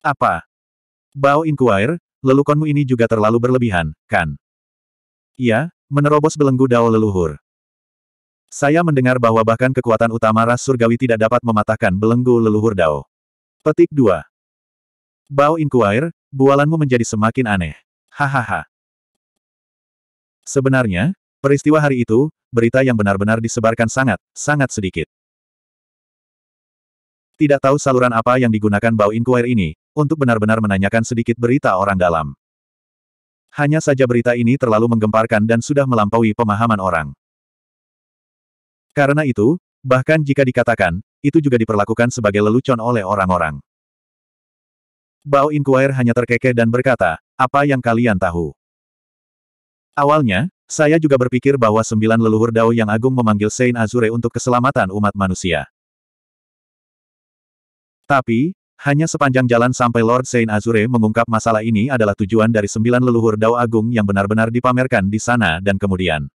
Apa? Bao Inquirer, lelukonmu ini juga terlalu berlebihan, kan? Iya, menerobos belenggu Dao leluhur. Saya mendengar bahwa bahkan kekuatan utama ras surgawi tidak dapat mematahkan belenggu leluhur Dao. Petik 2. Bao Inquirer, bualanmu menjadi semakin aneh. Hahaha. Sebenarnya, Peristiwa hari itu, berita yang benar-benar disebarkan sangat, sangat sedikit. Tidak tahu saluran apa yang digunakan Bao Inquire ini, untuk benar-benar menanyakan sedikit berita orang dalam. Hanya saja berita ini terlalu menggemparkan dan sudah melampaui pemahaman orang. Karena itu, bahkan jika dikatakan, itu juga diperlakukan sebagai lelucon oleh orang-orang. Bao Inquire hanya terkekeh dan berkata, apa yang kalian tahu? Awalnya, saya juga berpikir bahwa sembilan leluhur Dao yang agung memanggil Sein Azure untuk keselamatan umat manusia. Tapi, hanya sepanjang jalan sampai Lord Sein Azure mengungkap masalah ini adalah tujuan dari sembilan leluhur Dao agung yang benar-benar dipamerkan di sana dan kemudian.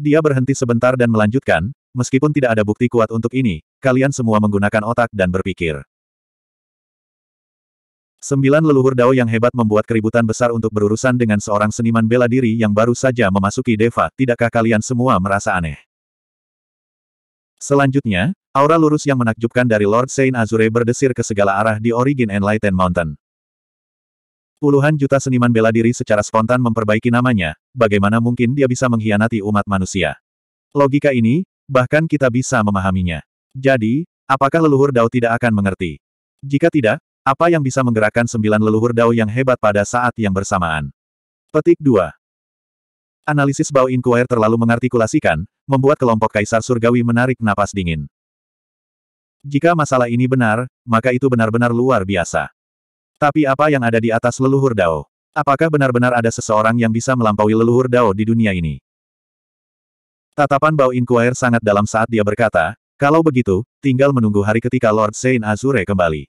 Dia berhenti sebentar dan melanjutkan, meskipun tidak ada bukti kuat untuk ini, kalian semua menggunakan otak dan berpikir. Sembilan leluhur Dao yang hebat membuat keributan besar untuk berurusan dengan seorang seniman bela diri yang baru saja memasuki Deva, tidakkah kalian semua merasa aneh? Selanjutnya, aura lurus yang menakjubkan dari Lord Saint Azure berdesir ke segala arah di Origin Enlightened Mountain. Puluhan juta seniman bela diri secara spontan memperbaiki namanya, bagaimana mungkin dia bisa mengkhianati umat manusia? Logika ini, bahkan kita bisa memahaminya. Jadi, apakah leluhur Dao tidak akan mengerti? Jika tidak, apa yang bisa menggerakkan sembilan leluhur dao yang hebat pada saat yang bersamaan? Petik 2. Analisis Bao Inquire terlalu mengartikulasikan, membuat kelompok Kaisar Surgawi menarik napas dingin. Jika masalah ini benar, maka itu benar-benar luar biasa. Tapi apa yang ada di atas leluhur dao? Apakah benar-benar ada seseorang yang bisa melampaui leluhur dao di dunia ini? Tatapan Bao Inquire sangat dalam saat dia berkata, kalau begitu, tinggal menunggu hari ketika Lord Saint Azure kembali.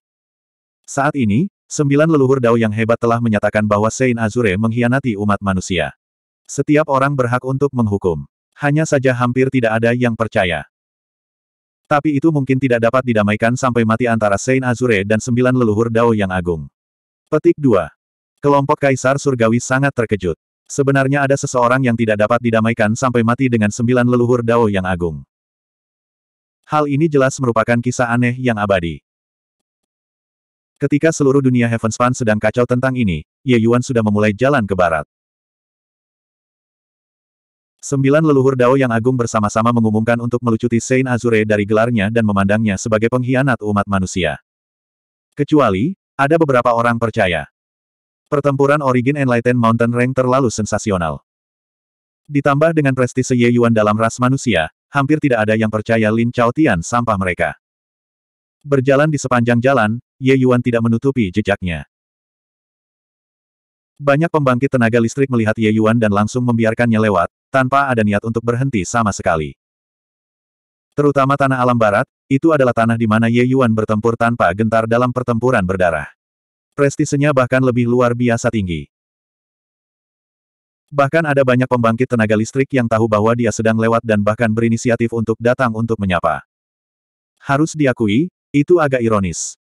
Saat ini, sembilan leluhur Dao yang hebat telah menyatakan bahwa Sein Azure mengkhianati umat manusia. Setiap orang berhak untuk menghukum. Hanya saja hampir tidak ada yang percaya. Tapi itu mungkin tidak dapat didamaikan sampai mati antara Sein Azure dan sembilan leluhur Dao yang agung. Petik 2. Kelompok Kaisar Surgawi sangat terkejut. Sebenarnya ada seseorang yang tidak dapat didamaikan sampai mati dengan sembilan leluhur Dao yang agung. Hal ini jelas merupakan kisah aneh yang abadi. Ketika seluruh dunia Heavenspan sedang kacau tentang ini, Ye Yuan sudah memulai jalan ke barat. Sembilan leluhur Dao yang agung bersama-sama mengumumkan untuk melucuti Saint Azure dari gelarnya dan memandangnya sebagai pengkhianat umat manusia. Kecuali, ada beberapa orang percaya. Pertempuran Origin Enlightened Mountain Rank terlalu sensasional. Ditambah dengan prestise Ye Yuan dalam ras manusia, hampir tidak ada yang percaya Lin Chao Tian sampah mereka. Berjalan di sepanjang jalan, Ye Yuan tidak menutupi jejaknya. Banyak pembangkit tenaga listrik melihat Ye Yuan dan langsung membiarkannya lewat, tanpa ada niat untuk berhenti sama sekali. Terutama tanah alam barat, itu adalah tanah di mana Ye Yuan bertempur tanpa gentar dalam pertempuran berdarah. Prestisenya bahkan lebih luar biasa tinggi. Bahkan ada banyak pembangkit tenaga listrik yang tahu bahwa dia sedang lewat dan bahkan berinisiatif untuk datang untuk menyapa. Harus diakui, itu agak ironis.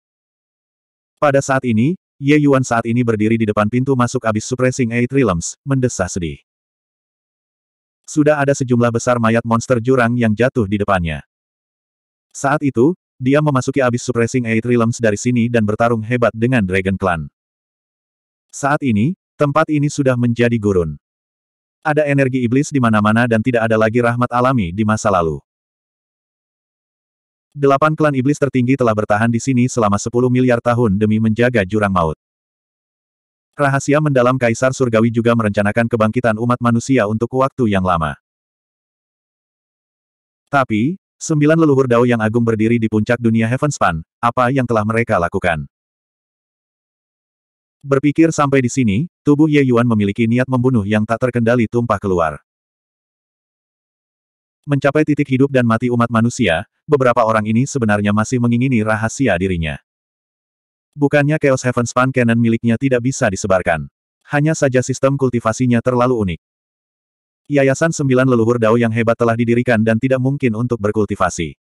Pada saat ini, Ye Yuan saat ini berdiri di depan pintu masuk abis suppressing Eight Realms, mendesah sedih. Sudah ada sejumlah besar mayat monster jurang yang jatuh di depannya. Saat itu, dia memasuki abis suppressing Eight Realms dari sini dan bertarung hebat dengan Dragon Clan. Saat ini, tempat ini sudah menjadi gurun. Ada energi iblis di mana-mana dan tidak ada lagi rahmat alami di masa lalu. Delapan klan iblis tertinggi telah bertahan di sini selama 10 miliar tahun demi menjaga jurang maut. Rahasia mendalam Kaisar Surgawi juga merencanakan kebangkitan umat manusia untuk waktu yang lama. Tapi, sembilan leluhur dao yang agung berdiri di puncak dunia Heavenspan, apa yang telah mereka lakukan? Berpikir sampai di sini, tubuh Ye Yuan memiliki niat membunuh yang tak terkendali tumpah keluar. Mencapai titik hidup dan mati umat manusia, beberapa orang ini sebenarnya masih mengingini rahasia dirinya. Bukannya Chaos Heaven Span Cannon miliknya tidak bisa disebarkan. Hanya saja sistem kultivasinya terlalu unik. Yayasan Sembilan Leluhur Dao yang hebat telah didirikan dan tidak mungkin untuk berkultivasi.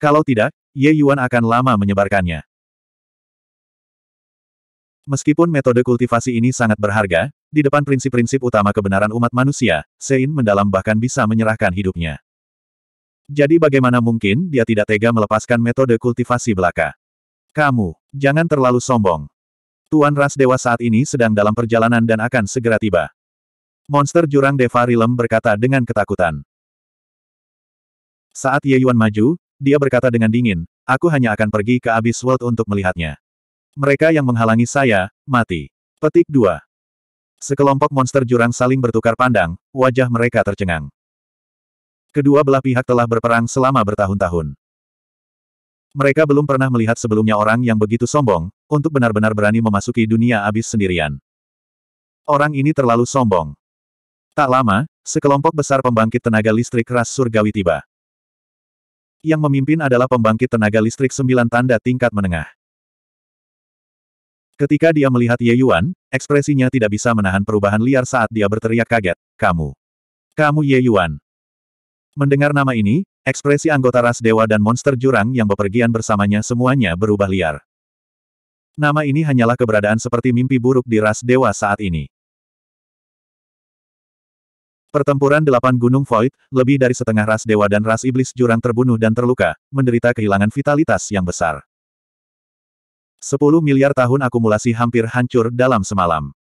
Kalau tidak, Ye Yuan akan lama menyebarkannya. Meskipun metode kultivasi ini sangat berharga, di depan prinsip-prinsip utama kebenaran umat manusia, Sein mendalam bahkan bisa menyerahkan hidupnya. Jadi bagaimana mungkin dia tidak tega melepaskan metode kultivasi belaka? Kamu, jangan terlalu sombong. Tuan Ras Dewa saat ini sedang dalam perjalanan dan akan segera tiba. Monster Jurang Deva Rilem berkata dengan ketakutan. Saat Ye Yuan maju, dia berkata dengan dingin, aku hanya akan pergi ke Abyss World untuk melihatnya. Mereka yang menghalangi saya, mati. Petik 2. Sekelompok monster jurang saling bertukar pandang, wajah mereka tercengang. Kedua belah pihak telah berperang selama bertahun-tahun. Mereka belum pernah melihat sebelumnya orang yang begitu sombong, untuk benar-benar berani memasuki dunia abis sendirian. Orang ini terlalu sombong. Tak lama, sekelompok besar pembangkit tenaga listrik ras surgawi tiba. Yang memimpin adalah pembangkit tenaga listrik sembilan tanda tingkat menengah. Ketika dia melihat Ye Yuan, ekspresinya tidak bisa menahan perubahan liar saat dia berteriak kaget, Kamu! Kamu Ye Yuan! Mendengar nama ini, ekspresi anggota ras dewa dan monster jurang yang bepergian bersamanya semuanya berubah liar. Nama ini hanyalah keberadaan seperti mimpi buruk di ras dewa saat ini. Pertempuran delapan gunung Void, lebih dari setengah ras dewa dan ras iblis jurang terbunuh dan terluka, menderita kehilangan vitalitas yang besar. Sepuluh miliar tahun akumulasi hampir hancur dalam semalam.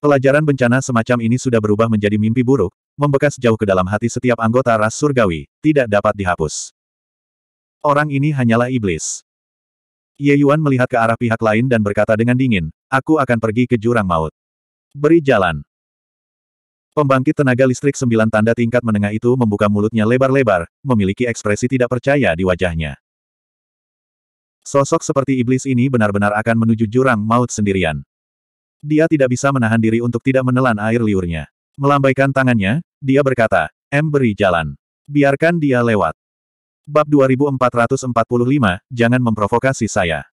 Pelajaran bencana semacam ini sudah berubah menjadi mimpi buruk, membekas jauh ke dalam hati setiap anggota ras surgawi, tidak dapat dihapus. Orang ini hanyalah iblis. Ye Yuan melihat ke arah pihak lain dan berkata dengan dingin, aku akan pergi ke jurang maut. Beri jalan. Pembangkit tenaga listrik sembilan tanda tingkat menengah itu membuka mulutnya lebar-lebar, memiliki ekspresi tidak percaya di wajahnya. Sosok seperti iblis ini benar-benar akan menuju jurang maut sendirian. Dia tidak bisa menahan diri untuk tidak menelan air liurnya. Melambaikan tangannya, dia berkata, M beri jalan. Biarkan dia lewat. Bab 2445, jangan memprovokasi saya.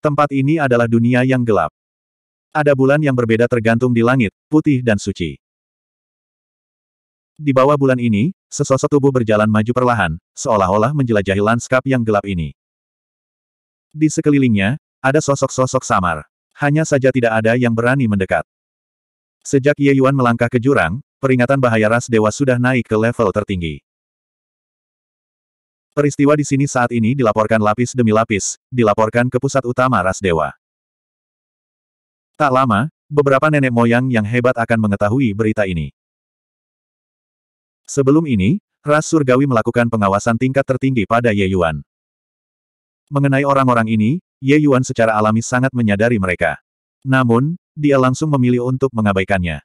Tempat ini adalah dunia yang gelap. Ada bulan yang berbeda tergantung di langit, putih dan suci. Di bawah bulan ini, sesosok tubuh berjalan maju perlahan, seolah-olah menjelajahi lanskap yang gelap ini. Di sekelilingnya, ada sosok-sosok samar hanya saja tidak ada yang berani mendekat. Sejak Ye Yuan melangkah ke jurang, peringatan bahaya ras dewa sudah naik ke level tertinggi. Peristiwa di sini saat ini dilaporkan lapis demi lapis, dilaporkan ke pusat utama ras dewa. Tak lama, beberapa nenek moyang yang hebat akan mengetahui berita ini. Sebelum ini, ras surgawi melakukan pengawasan tingkat tertinggi pada Ye Yuan. Mengenai orang-orang ini, Ye Yuan secara alami sangat menyadari mereka. Namun, dia langsung memilih untuk mengabaikannya.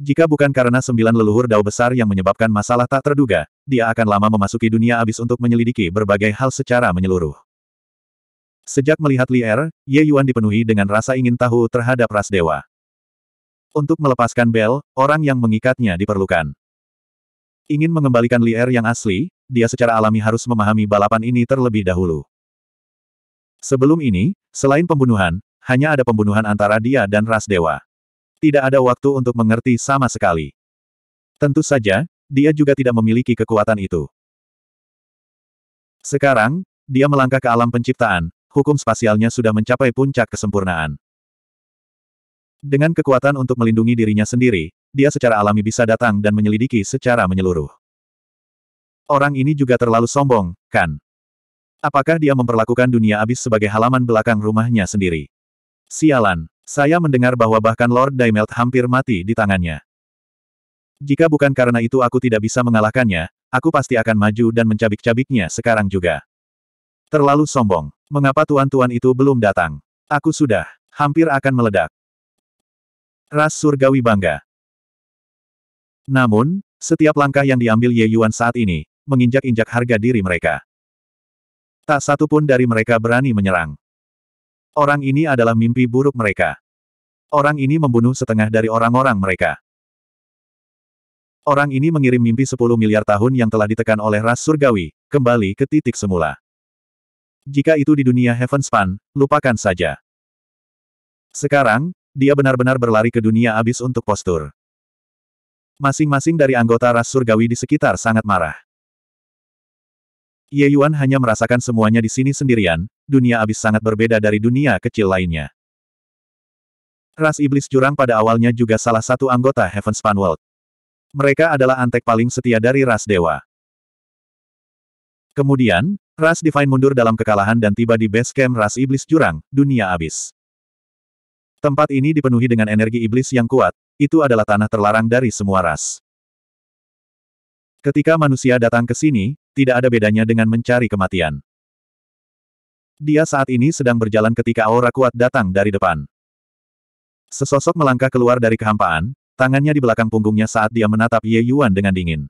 Jika bukan karena sembilan leluhur dao besar yang menyebabkan masalah tak terduga, dia akan lama memasuki dunia abis untuk menyelidiki berbagai hal secara menyeluruh. Sejak melihat Li Er, Ye Yuan dipenuhi dengan rasa ingin tahu terhadap ras dewa. Untuk melepaskan bel, orang yang mengikatnya diperlukan. Ingin mengembalikan Li Er yang asli, dia secara alami harus memahami balapan ini terlebih dahulu. Sebelum ini, selain pembunuhan, hanya ada pembunuhan antara dia dan ras dewa. Tidak ada waktu untuk mengerti sama sekali. Tentu saja, dia juga tidak memiliki kekuatan itu. Sekarang, dia melangkah ke alam penciptaan, hukum spasialnya sudah mencapai puncak kesempurnaan. Dengan kekuatan untuk melindungi dirinya sendiri, dia secara alami bisa datang dan menyelidiki secara menyeluruh. Orang ini juga terlalu sombong, kan? Apakah dia memperlakukan dunia abis sebagai halaman belakang rumahnya sendiri? Sialan, saya mendengar bahwa bahkan Lord Daimelt hampir mati di tangannya. Jika bukan karena itu aku tidak bisa mengalahkannya, aku pasti akan maju dan mencabik-cabiknya sekarang juga. Terlalu sombong. Mengapa tuan-tuan itu belum datang? Aku sudah, hampir akan meledak. Ras surgawi bangga. Namun, setiap langkah yang diambil Ye Yuan saat ini, menginjak-injak harga diri mereka. Tak satu pun dari mereka berani menyerang. Orang ini adalah mimpi buruk mereka. Orang ini membunuh setengah dari orang-orang mereka. Orang ini mengirim mimpi 10 miliar tahun yang telah ditekan oleh ras surgawi, kembali ke titik semula. Jika itu di dunia Heavenspan, lupakan saja. Sekarang, dia benar-benar berlari ke dunia abis untuk postur. Masing-masing dari anggota ras surgawi di sekitar sangat marah. Ye Yuan hanya merasakan semuanya di sini sendirian, dunia abis sangat berbeda dari dunia kecil lainnya. Ras Iblis Jurang pada awalnya juga salah satu anggota Heaven's World. Mereka adalah antek paling setia dari ras dewa. Kemudian, ras Divine mundur dalam kekalahan dan tiba di base camp ras Iblis Jurang, dunia abis. Tempat ini dipenuhi dengan energi iblis yang kuat, itu adalah tanah terlarang dari semua ras. Ketika manusia datang ke sini, tidak ada bedanya dengan mencari kematian. Dia saat ini sedang berjalan ketika aura kuat datang dari depan. Sesosok melangkah keluar dari kehampaan, tangannya di belakang punggungnya saat dia menatap Ye Yuan dengan dingin.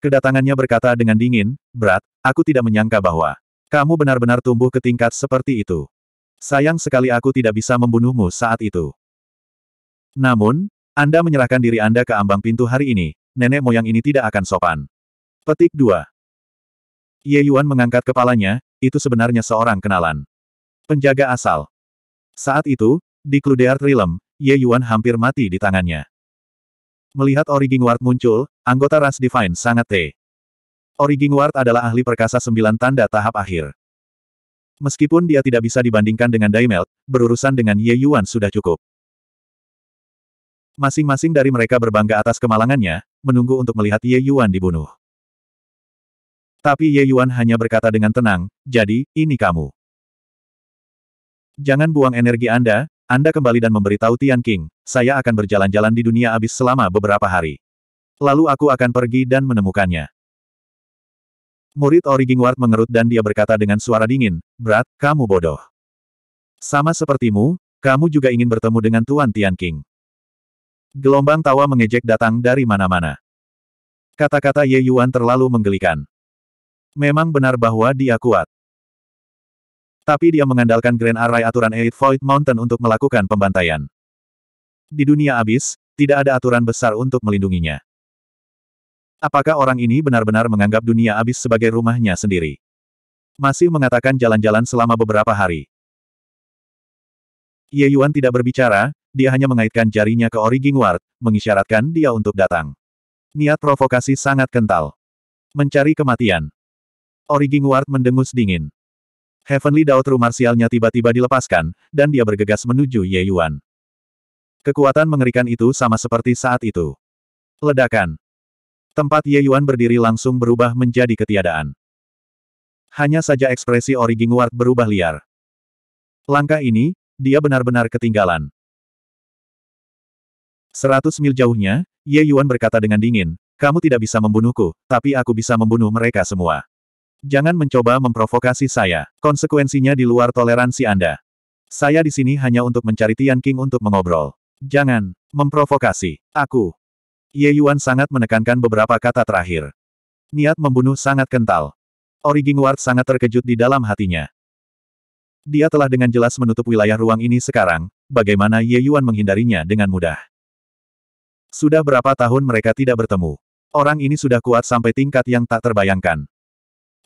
Kedatangannya berkata dengan dingin, Berat, aku tidak menyangka bahwa kamu benar-benar tumbuh ke tingkat seperti itu. Sayang sekali aku tidak bisa membunuhmu saat itu. Namun, Anda menyerahkan diri Anda ke ambang pintu hari ini, nenek moyang ini tidak akan sopan. Petik 2. Ye Yuan mengangkat kepalanya, itu sebenarnya seorang kenalan. Penjaga asal. Saat itu, di Kluder Trilem, Ye Yuan hampir mati di tangannya. Melihat Origing Ward muncul, anggota Ras Divine sangat te. Origing Ward adalah ahli perkasa sembilan tanda tahap akhir. Meskipun dia tidak bisa dibandingkan dengan Daimel, berurusan dengan Ye Yuan sudah cukup. Masing-masing dari mereka berbangga atas kemalangannya, menunggu untuk melihat Ye Yuan dibunuh. Tapi Ye Yuan hanya berkata dengan tenang, jadi, ini kamu. Jangan buang energi Anda, Anda kembali dan memberitahu Tian King, saya akan berjalan-jalan di dunia abis selama beberapa hari. Lalu aku akan pergi dan menemukannya. Murid Origin Ward mengerut dan dia berkata dengan suara dingin, Brat, kamu bodoh. Sama sepertimu, kamu juga ingin bertemu dengan Tuan Tian King. Gelombang tawa mengejek datang dari mana-mana. Kata-kata Ye Yuan terlalu menggelikan. Memang benar bahwa dia kuat. Tapi dia mengandalkan Grand Array aturan Eight Void Mountain untuk melakukan pembantaian. Di dunia abis, tidak ada aturan besar untuk melindunginya. Apakah orang ini benar-benar menganggap dunia abis sebagai rumahnya sendiri? Masih mengatakan jalan-jalan selama beberapa hari. Ye Yuan tidak berbicara, dia hanya mengaitkan jarinya ke Ori Ward, mengisyaratkan dia untuk datang. Niat provokasi sangat kental. Mencari kematian. Ori Ward mendengus dingin. Heavenly Dao True Marsialnya tiba-tiba dilepaskan, dan dia bergegas menuju Ye Yuan. Kekuatan mengerikan itu sama seperti saat itu. Ledakan. Tempat Ye Yuan berdiri langsung berubah menjadi ketiadaan. Hanya saja ekspresi Ori Ward berubah liar. Langkah ini, dia benar-benar ketinggalan. Seratus mil jauhnya, Ye Yuan berkata dengan dingin, kamu tidak bisa membunuhku, tapi aku bisa membunuh mereka semua. Jangan mencoba memprovokasi saya. Konsekuensinya di luar toleransi Anda. Saya di sini hanya untuk mencari Tian King untuk mengobrol. Jangan memprovokasi aku. Ye Yuan sangat menekankan beberapa kata terakhir. Niat membunuh sangat kental. Origin Ward sangat terkejut di dalam hatinya. Dia telah dengan jelas menutup wilayah ruang ini sekarang, bagaimana Ye Yuan menghindarinya dengan mudah. Sudah berapa tahun mereka tidak bertemu. Orang ini sudah kuat sampai tingkat yang tak terbayangkan.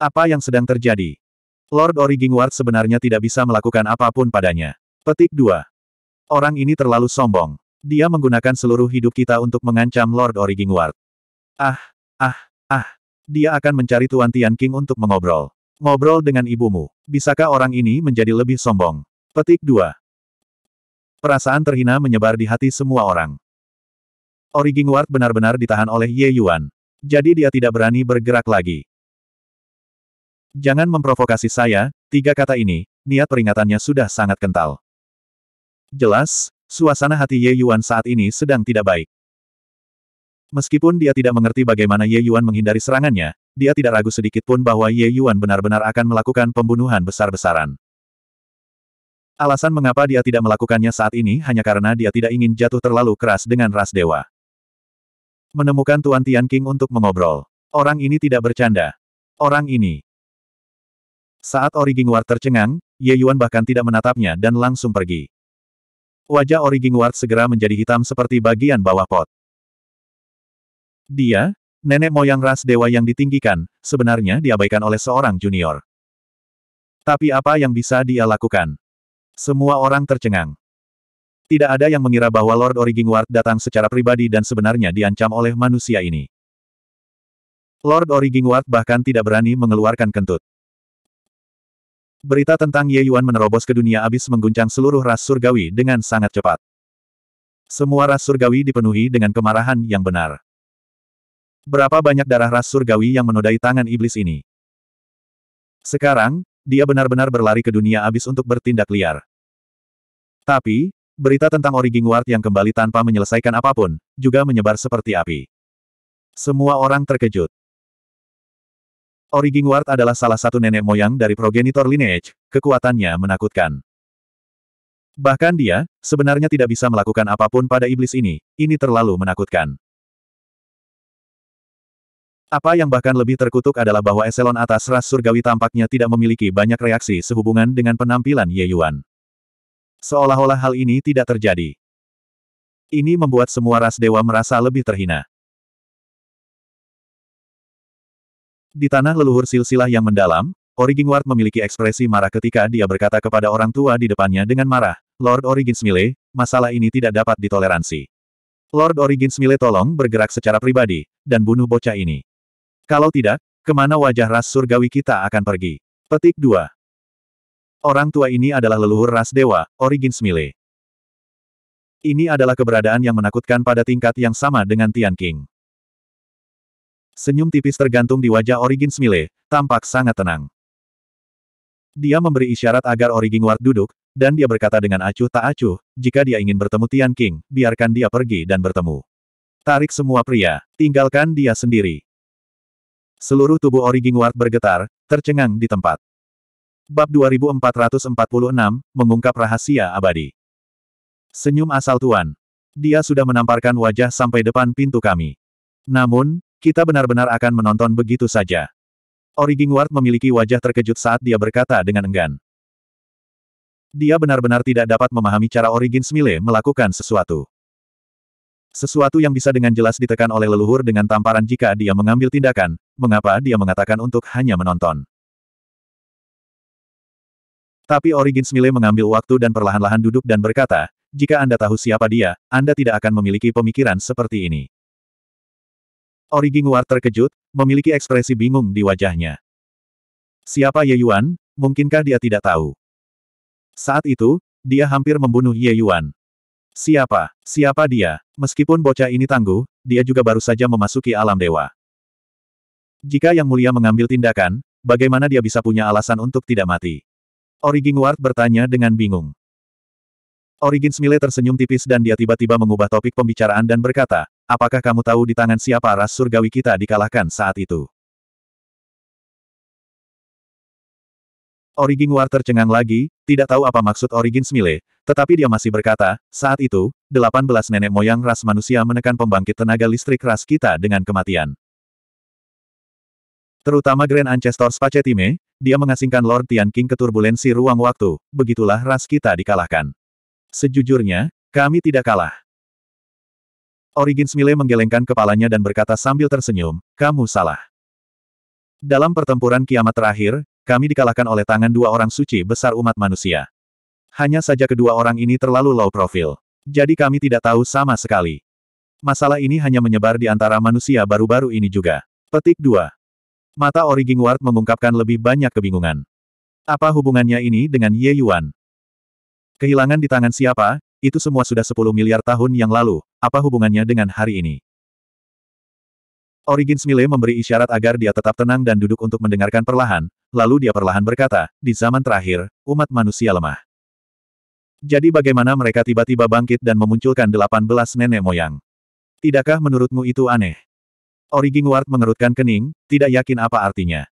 Apa yang sedang terjadi? Lord Ward sebenarnya tidak bisa melakukan apapun padanya. Petik 2. Orang ini terlalu sombong. Dia menggunakan seluruh hidup kita untuk mengancam Lord Ward. Ah, ah, ah. Dia akan mencari Tuan Tian King untuk mengobrol. Ngobrol dengan ibumu. Bisakah orang ini menjadi lebih sombong? Petik 2. Perasaan terhina menyebar di hati semua orang. Origin Ward benar-benar ditahan oleh Ye Yuan. Jadi dia tidak berani bergerak lagi. Jangan memprovokasi saya, tiga kata ini, niat peringatannya sudah sangat kental. Jelas, suasana hati Ye Yuan saat ini sedang tidak baik. Meskipun dia tidak mengerti bagaimana Ye Yuan menghindari serangannya, dia tidak ragu sedikit pun bahwa Ye Yuan benar-benar akan melakukan pembunuhan besar-besaran. Alasan mengapa dia tidak melakukannya saat ini hanya karena dia tidak ingin jatuh terlalu keras dengan ras dewa menemukan Tuan Tian King untuk mengobrol. Orang ini tidak bercanda. Orang ini. Saat Ward tercengang, Ye Yuan bahkan tidak menatapnya dan langsung pergi. Wajah Ward segera menjadi hitam seperti bagian bawah pot. Dia, nenek moyang ras dewa yang ditinggikan, sebenarnya diabaikan oleh seorang junior. Tapi apa yang bisa dia lakukan? Semua orang tercengang. Tidak ada yang mengira bahwa Lord Ward datang secara pribadi dan sebenarnya diancam oleh manusia ini. Lord Ward bahkan tidak berani mengeluarkan kentut. Berita tentang Ye Yuan menerobos ke dunia abis mengguncang seluruh ras surgawi dengan sangat cepat. Semua ras surgawi dipenuhi dengan kemarahan yang benar. Berapa banyak darah ras surgawi yang menodai tangan iblis ini? Sekarang, dia benar-benar berlari ke dunia abis untuk bertindak liar. Tapi, Berita tentang Origing Ward yang kembali tanpa menyelesaikan apapun, juga menyebar seperti api. Semua orang terkejut. Origing Ward adalah salah satu nenek moyang dari progenitor lineage, kekuatannya menakutkan. Bahkan dia, sebenarnya tidak bisa melakukan apapun pada iblis ini, ini terlalu menakutkan. Apa yang bahkan lebih terkutuk adalah bahwa eselon atas ras surgawi tampaknya tidak memiliki banyak reaksi sehubungan dengan penampilan Ye Yuan. Seolah-olah hal ini tidak terjadi. Ini membuat semua ras dewa merasa lebih terhina. Di tanah leluhur silsilah yang mendalam, Origin memiliki ekspresi marah ketika dia berkata kepada orang tua di depannya dengan marah, Lord Origin Smile, masalah ini tidak dapat ditoleransi. Lord Origin Smile tolong bergerak secara pribadi, dan bunuh bocah ini. Kalau tidak, kemana wajah ras surgawi kita akan pergi? Petik 2. Orang tua ini adalah leluhur ras dewa, Origins Mile. Ini adalah keberadaan yang menakutkan pada tingkat yang sama dengan Tian King. Senyum tipis tergantung di wajah Origins Mile, tampak sangat tenang. Dia memberi isyarat agar Origin Ward duduk, dan dia berkata dengan acuh tak acuh, jika dia ingin bertemu Tian King, biarkan dia pergi dan bertemu. Tarik semua pria, tinggalkan dia sendiri. Seluruh tubuh Origin Ward bergetar, tercengang di tempat. Bab 2446, Mengungkap Rahasia Abadi. Senyum asal Tuan. Dia sudah menamparkan wajah sampai depan pintu kami. Namun, kita benar-benar akan menonton begitu saja. Origing Ward memiliki wajah terkejut saat dia berkata dengan enggan. Dia benar-benar tidak dapat memahami cara Origin Smile melakukan sesuatu. Sesuatu yang bisa dengan jelas ditekan oleh leluhur dengan tamparan jika dia mengambil tindakan, mengapa dia mengatakan untuk hanya menonton. Tapi Origins Mile mengambil waktu dan perlahan-lahan duduk dan berkata, jika Anda tahu siapa dia, Anda tidak akan memiliki pemikiran seperti ini. Origin War terkejut, memiliki ekspresi bingung di wajahnya. Siapa Ye Yuan, mungkinkah dia tidak tahu? Saat itu, dia hampir membunuh Ye Yuan. Siapa? Siapa dia? Meskipun bocah ini tangguh, dia juga baru saja memasuki alam dewa. Jika Yang Mulia mengambil tindakan, bagaimana dia bisa punya alasan untuk tidak mati? Origin Ward bertanya dengan bingung. Origin Smile tersenyum tipis dan dia tiba-tiba mengubah topik pembicaraan dan berkata, apakah kamu tahu di tangan siapa ras surgawi kita dikalahkan saat itu? Origin Ward tercengang lagi, tidak tahu apa maksud Origin Smile, tetapi dia masih berkata, saat itu, 18 nenek moyang ras manusia menekan pembangkit tenaga listrik ras kita dengan kematian. Terutama Grand Ancestor Spacetime, dia mengasingkan Lord Tian King ke turbulensi ruang waktu, begitulah ras kita dikalahkan. Sejujurnya, kami tidak kalah. Origins Mile menggelengkan kepalanya dan berkata sambil tersenyum, kamu salah. Dalam pertempuran kiamat terakhir, kami dikalahkan oleh tangan dua orang suci besar umat manusia. Hanya saja kedua orang ini terlalu low profil. Jadi kami tidak tahu sama sekali. Masalah ini hanya menyebar di antara manusia baru-baru ini juga. Petik 2. Mata Origing Ward mengungkapkan lebih banyak kebingungan. Apa hubungannya ini dengan Ye Yuan? Kehilangan di tangan siapa, itu semua sudah 10 miliar tahun yang lalu, apa hubungannya dengan hari ini? Origins Mile memberi isyarat agar dia tetap tenang dan duduk untuk mendengarkan perlahan, lalu dia perlahan berkata, di zaman terakhir, umat manusia lemah. Jadi bagaimana mereka tiba-tiba bangkit dan memunculkan 18 nenek moyang? Tidakkah menurutmu itu aneh? Origing Ward mengerutkan kening, tidak yakin apa artinya.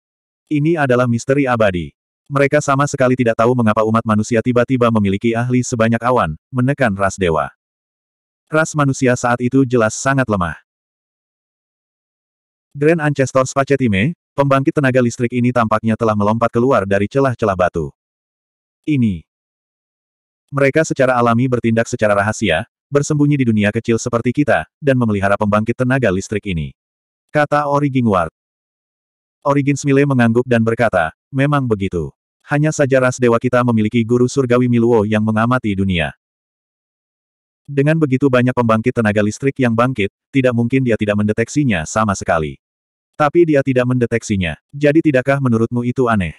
Ini adalah misteri abadi. Mereka sama sekali tidak tahu mengapa umat manusia tiba-tiba memiliki ahli sebanyak awan, menekan ras dewa. Ras manusia saat itu jelas sangat lemah. Grand Ancestor Spacetime, pembangkit tenaga listrik ini tampaknya telah melompat keluar dari celah-celah batu. Ini. Mereka secara alami bertindak secara rahasia, bersembunyi di dunia kecil seperti kita, dan memelihara pembangkit tenaga listrik ini. Kata Origin Ward. Origin Smile mengangguk dan berkata, memang begitu. Hanya saja ras dewa kita memiliki guru surgawi Miluo yang mengamati dunia. Dengan begitu banyak pembangkit tenaga listrik yang bangkit, tidak mungkin dia tidak mendeteksinya sama sekali. Tapi dia tidak mendeteksinya. Jadi tidakkah menurutmu itu aneh?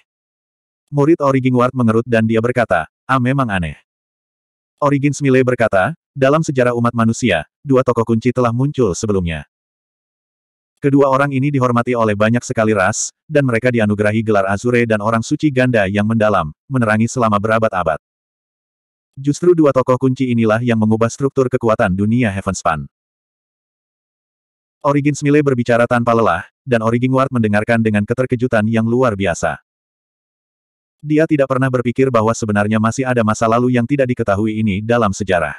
Murid Origin Ward mengerut dan dia berkata, ah memang aneh. Origin Smile berkata, dalam sejarah umat manusia, dua tokoh kunci telah muncul sebelumnya. Kedua orang ini dihormati oleh banyak sekali ras, dan mereka dianugerahi gelar Azure dan orang suci ganda yang mendalam, menerangi selama berabad-abad. Justru dua tokoh kunci inilah yang mengubah struktur kekuatan dunia Heavenspan. Origin Smile berbicara tanpa lelah, dan Origin Ward mendengarkan dengan keterkejutan yang luar biasa. Dia tidak pernah berpikir bahwa sebenarnya masih ada masa lalu yang tidak diketahui ini dalam sejarah.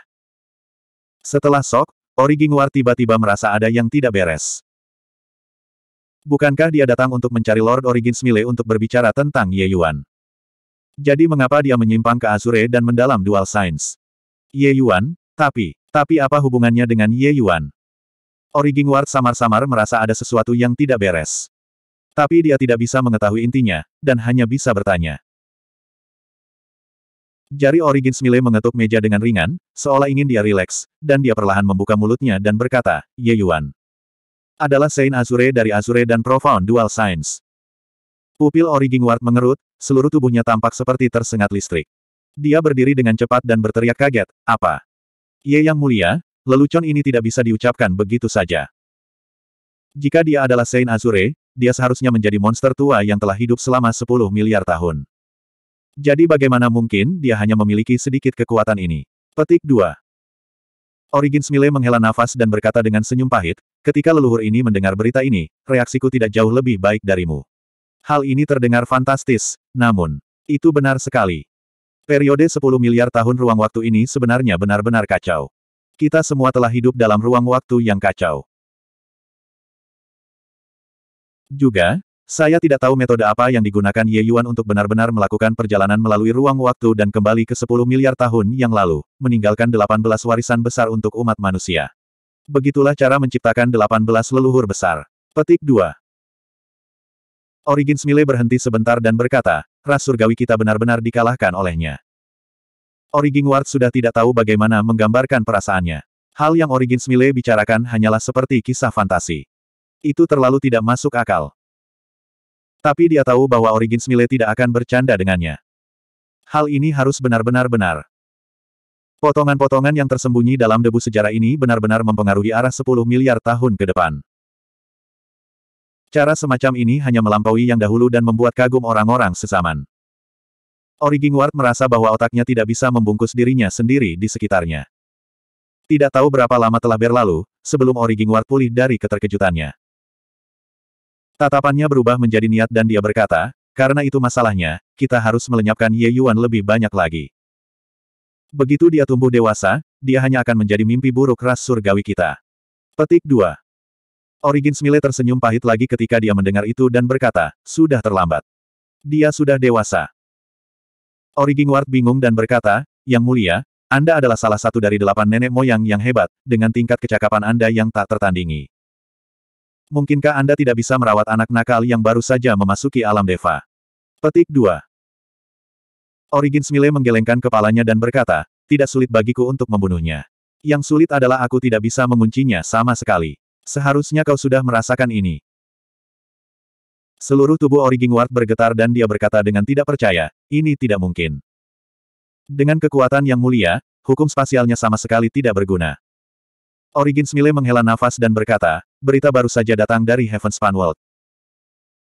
Setelah sok, Origin War tiba-tiba merasa ada yang tidak beres. Bukankah dia datang untuk mencari Lord Origins Mile untuk berbicara tentang Ye Yuan? Jadi mengapa dia menyimpang ke Azure dan mendalam dual science? Ye Yuan? Tapi, tapi apa hubungannya dengan Ye Yuan? Origin Ward samar-samar merasa ada sesuatu yang tidak beres. Tapi dia tidak bisa mengetahui intinya, dan hanya bisa bertanya. Jari Origins Mile mengetuk meja dengan ringan, seolah ingin dia rileks, dan dia perlahan membuka mulutnya dan berkata, Ye Yuan adalah Saint Azure dari Azure dan Profound Dual Science. Pupil Ward mengerut, seluruh tubuhnya tampak seperti tersengat listrik. Dia berdiri dengan cepat dan berteriak kaget, apa? Ye Yang Mulia, lelucon ini tidak bisa diucapkan begitu saja. Jika dia adalah Saint Azure, dia seharusnya menjadi monster tua yang telah hidup selama 10 miliar tahun. Jadi bagaimana mungkin dia hanya memiliki sedikit kekuatan ini? Petik 2. Origins Mile menghela nafas dan berkata dengan senyum pahit, Ketika leluhur ini mendengar berita ini, reaksiku tidak jauh lebih baik darimu. Hal ini terdengar fantastis, namun, itu benar sekali. Periode 10 miliar tahun ruang waktu ini sebenarnya benar-benar kacau. Kita semua telah hidup dalam ruang waktu yang kacau. Juga, saya tidak tahu metode apa yang digunakan Ye Yuan untuk benar-benar melakukan perjalanan melalui ruang waktu dan kembali ke 10 miliar tahun yang lalu, meninggalkan 18 warisan besar untuk umat manusia. Begitulah cara menciptakan 18 leluhur besar. Petik 2. Origins Mile berhenti sebentar dan berkata, ras surgawi kita benar-benar dikalahkan olehnya. Origin Ward sudah tidak tahu bagaimana menggambarkan perasaannya. Hal yang Origins Mile bicarakan hanyalah seperti kisah fantasi. Itu terlalu tidak masuk akal. Tapi dia tahu bahwa Origins Mile tidak akan bercanda dengannya. Hal ini harus benar-benar benar. Potongan-potongan yang tersembunyi dalam debu sejarah ini benar-benar mempengaruhi arah 10 miliar tahun ke depan. Cara semacam ini hanya melampaui yang dahulu dan membuat kagum orang-orang sesaman. Origing Ward merasa bahwa otaknya tidak bisa membungkus dirinya sendiri di sekitarnya. Tidak tahu berapa lama telah berlalu, sebelum Origing Ward pulih dari keterkejutannya. Tatapannya berubah menjadi niat dan dia berkata, karena itu masalahnya, kita harus melenyapkan Ye Yuan lebih banyak lagi. Begitu dia tumbuh dewasa, dia hanya akan menjadi mimpi buruk ras surgawi kita. Petik 2. Origin Smile tersenyum pahit lagi ketika dia mendengar itu dan berkata, sudah terlambat. Dia sudah dewasa. Origin Ward bingung dan berkata, yang mulia, Anda adalah salah satu dari delapan nenek moyang yang hebat, dengan tingkat kecakapan Anda yang tak tertandingi. Mungkinkah Anda tidak bisa merawat anak nakal yang baru saja memasuki alam deva? Petik 2. Origins Mile menggelengkan kepalanya dan berkata, tidak sulit bagiku untuk membunuhnya. Yang sulit adalah aku tidak bisa menguncinya sama sekali. Seharusnya kau sudah merasakan ini. Seluruh tubuh Origin Ward bergetar dan dia berkata dengan tidak percaya, ini tidak mungkin. Dengan kekuatan yang mulia, hukum spasialnya sama sekali tidak berguna. Origins Smile menghela nafas dan berkata, berita baru saja datang dari Heaven Span World.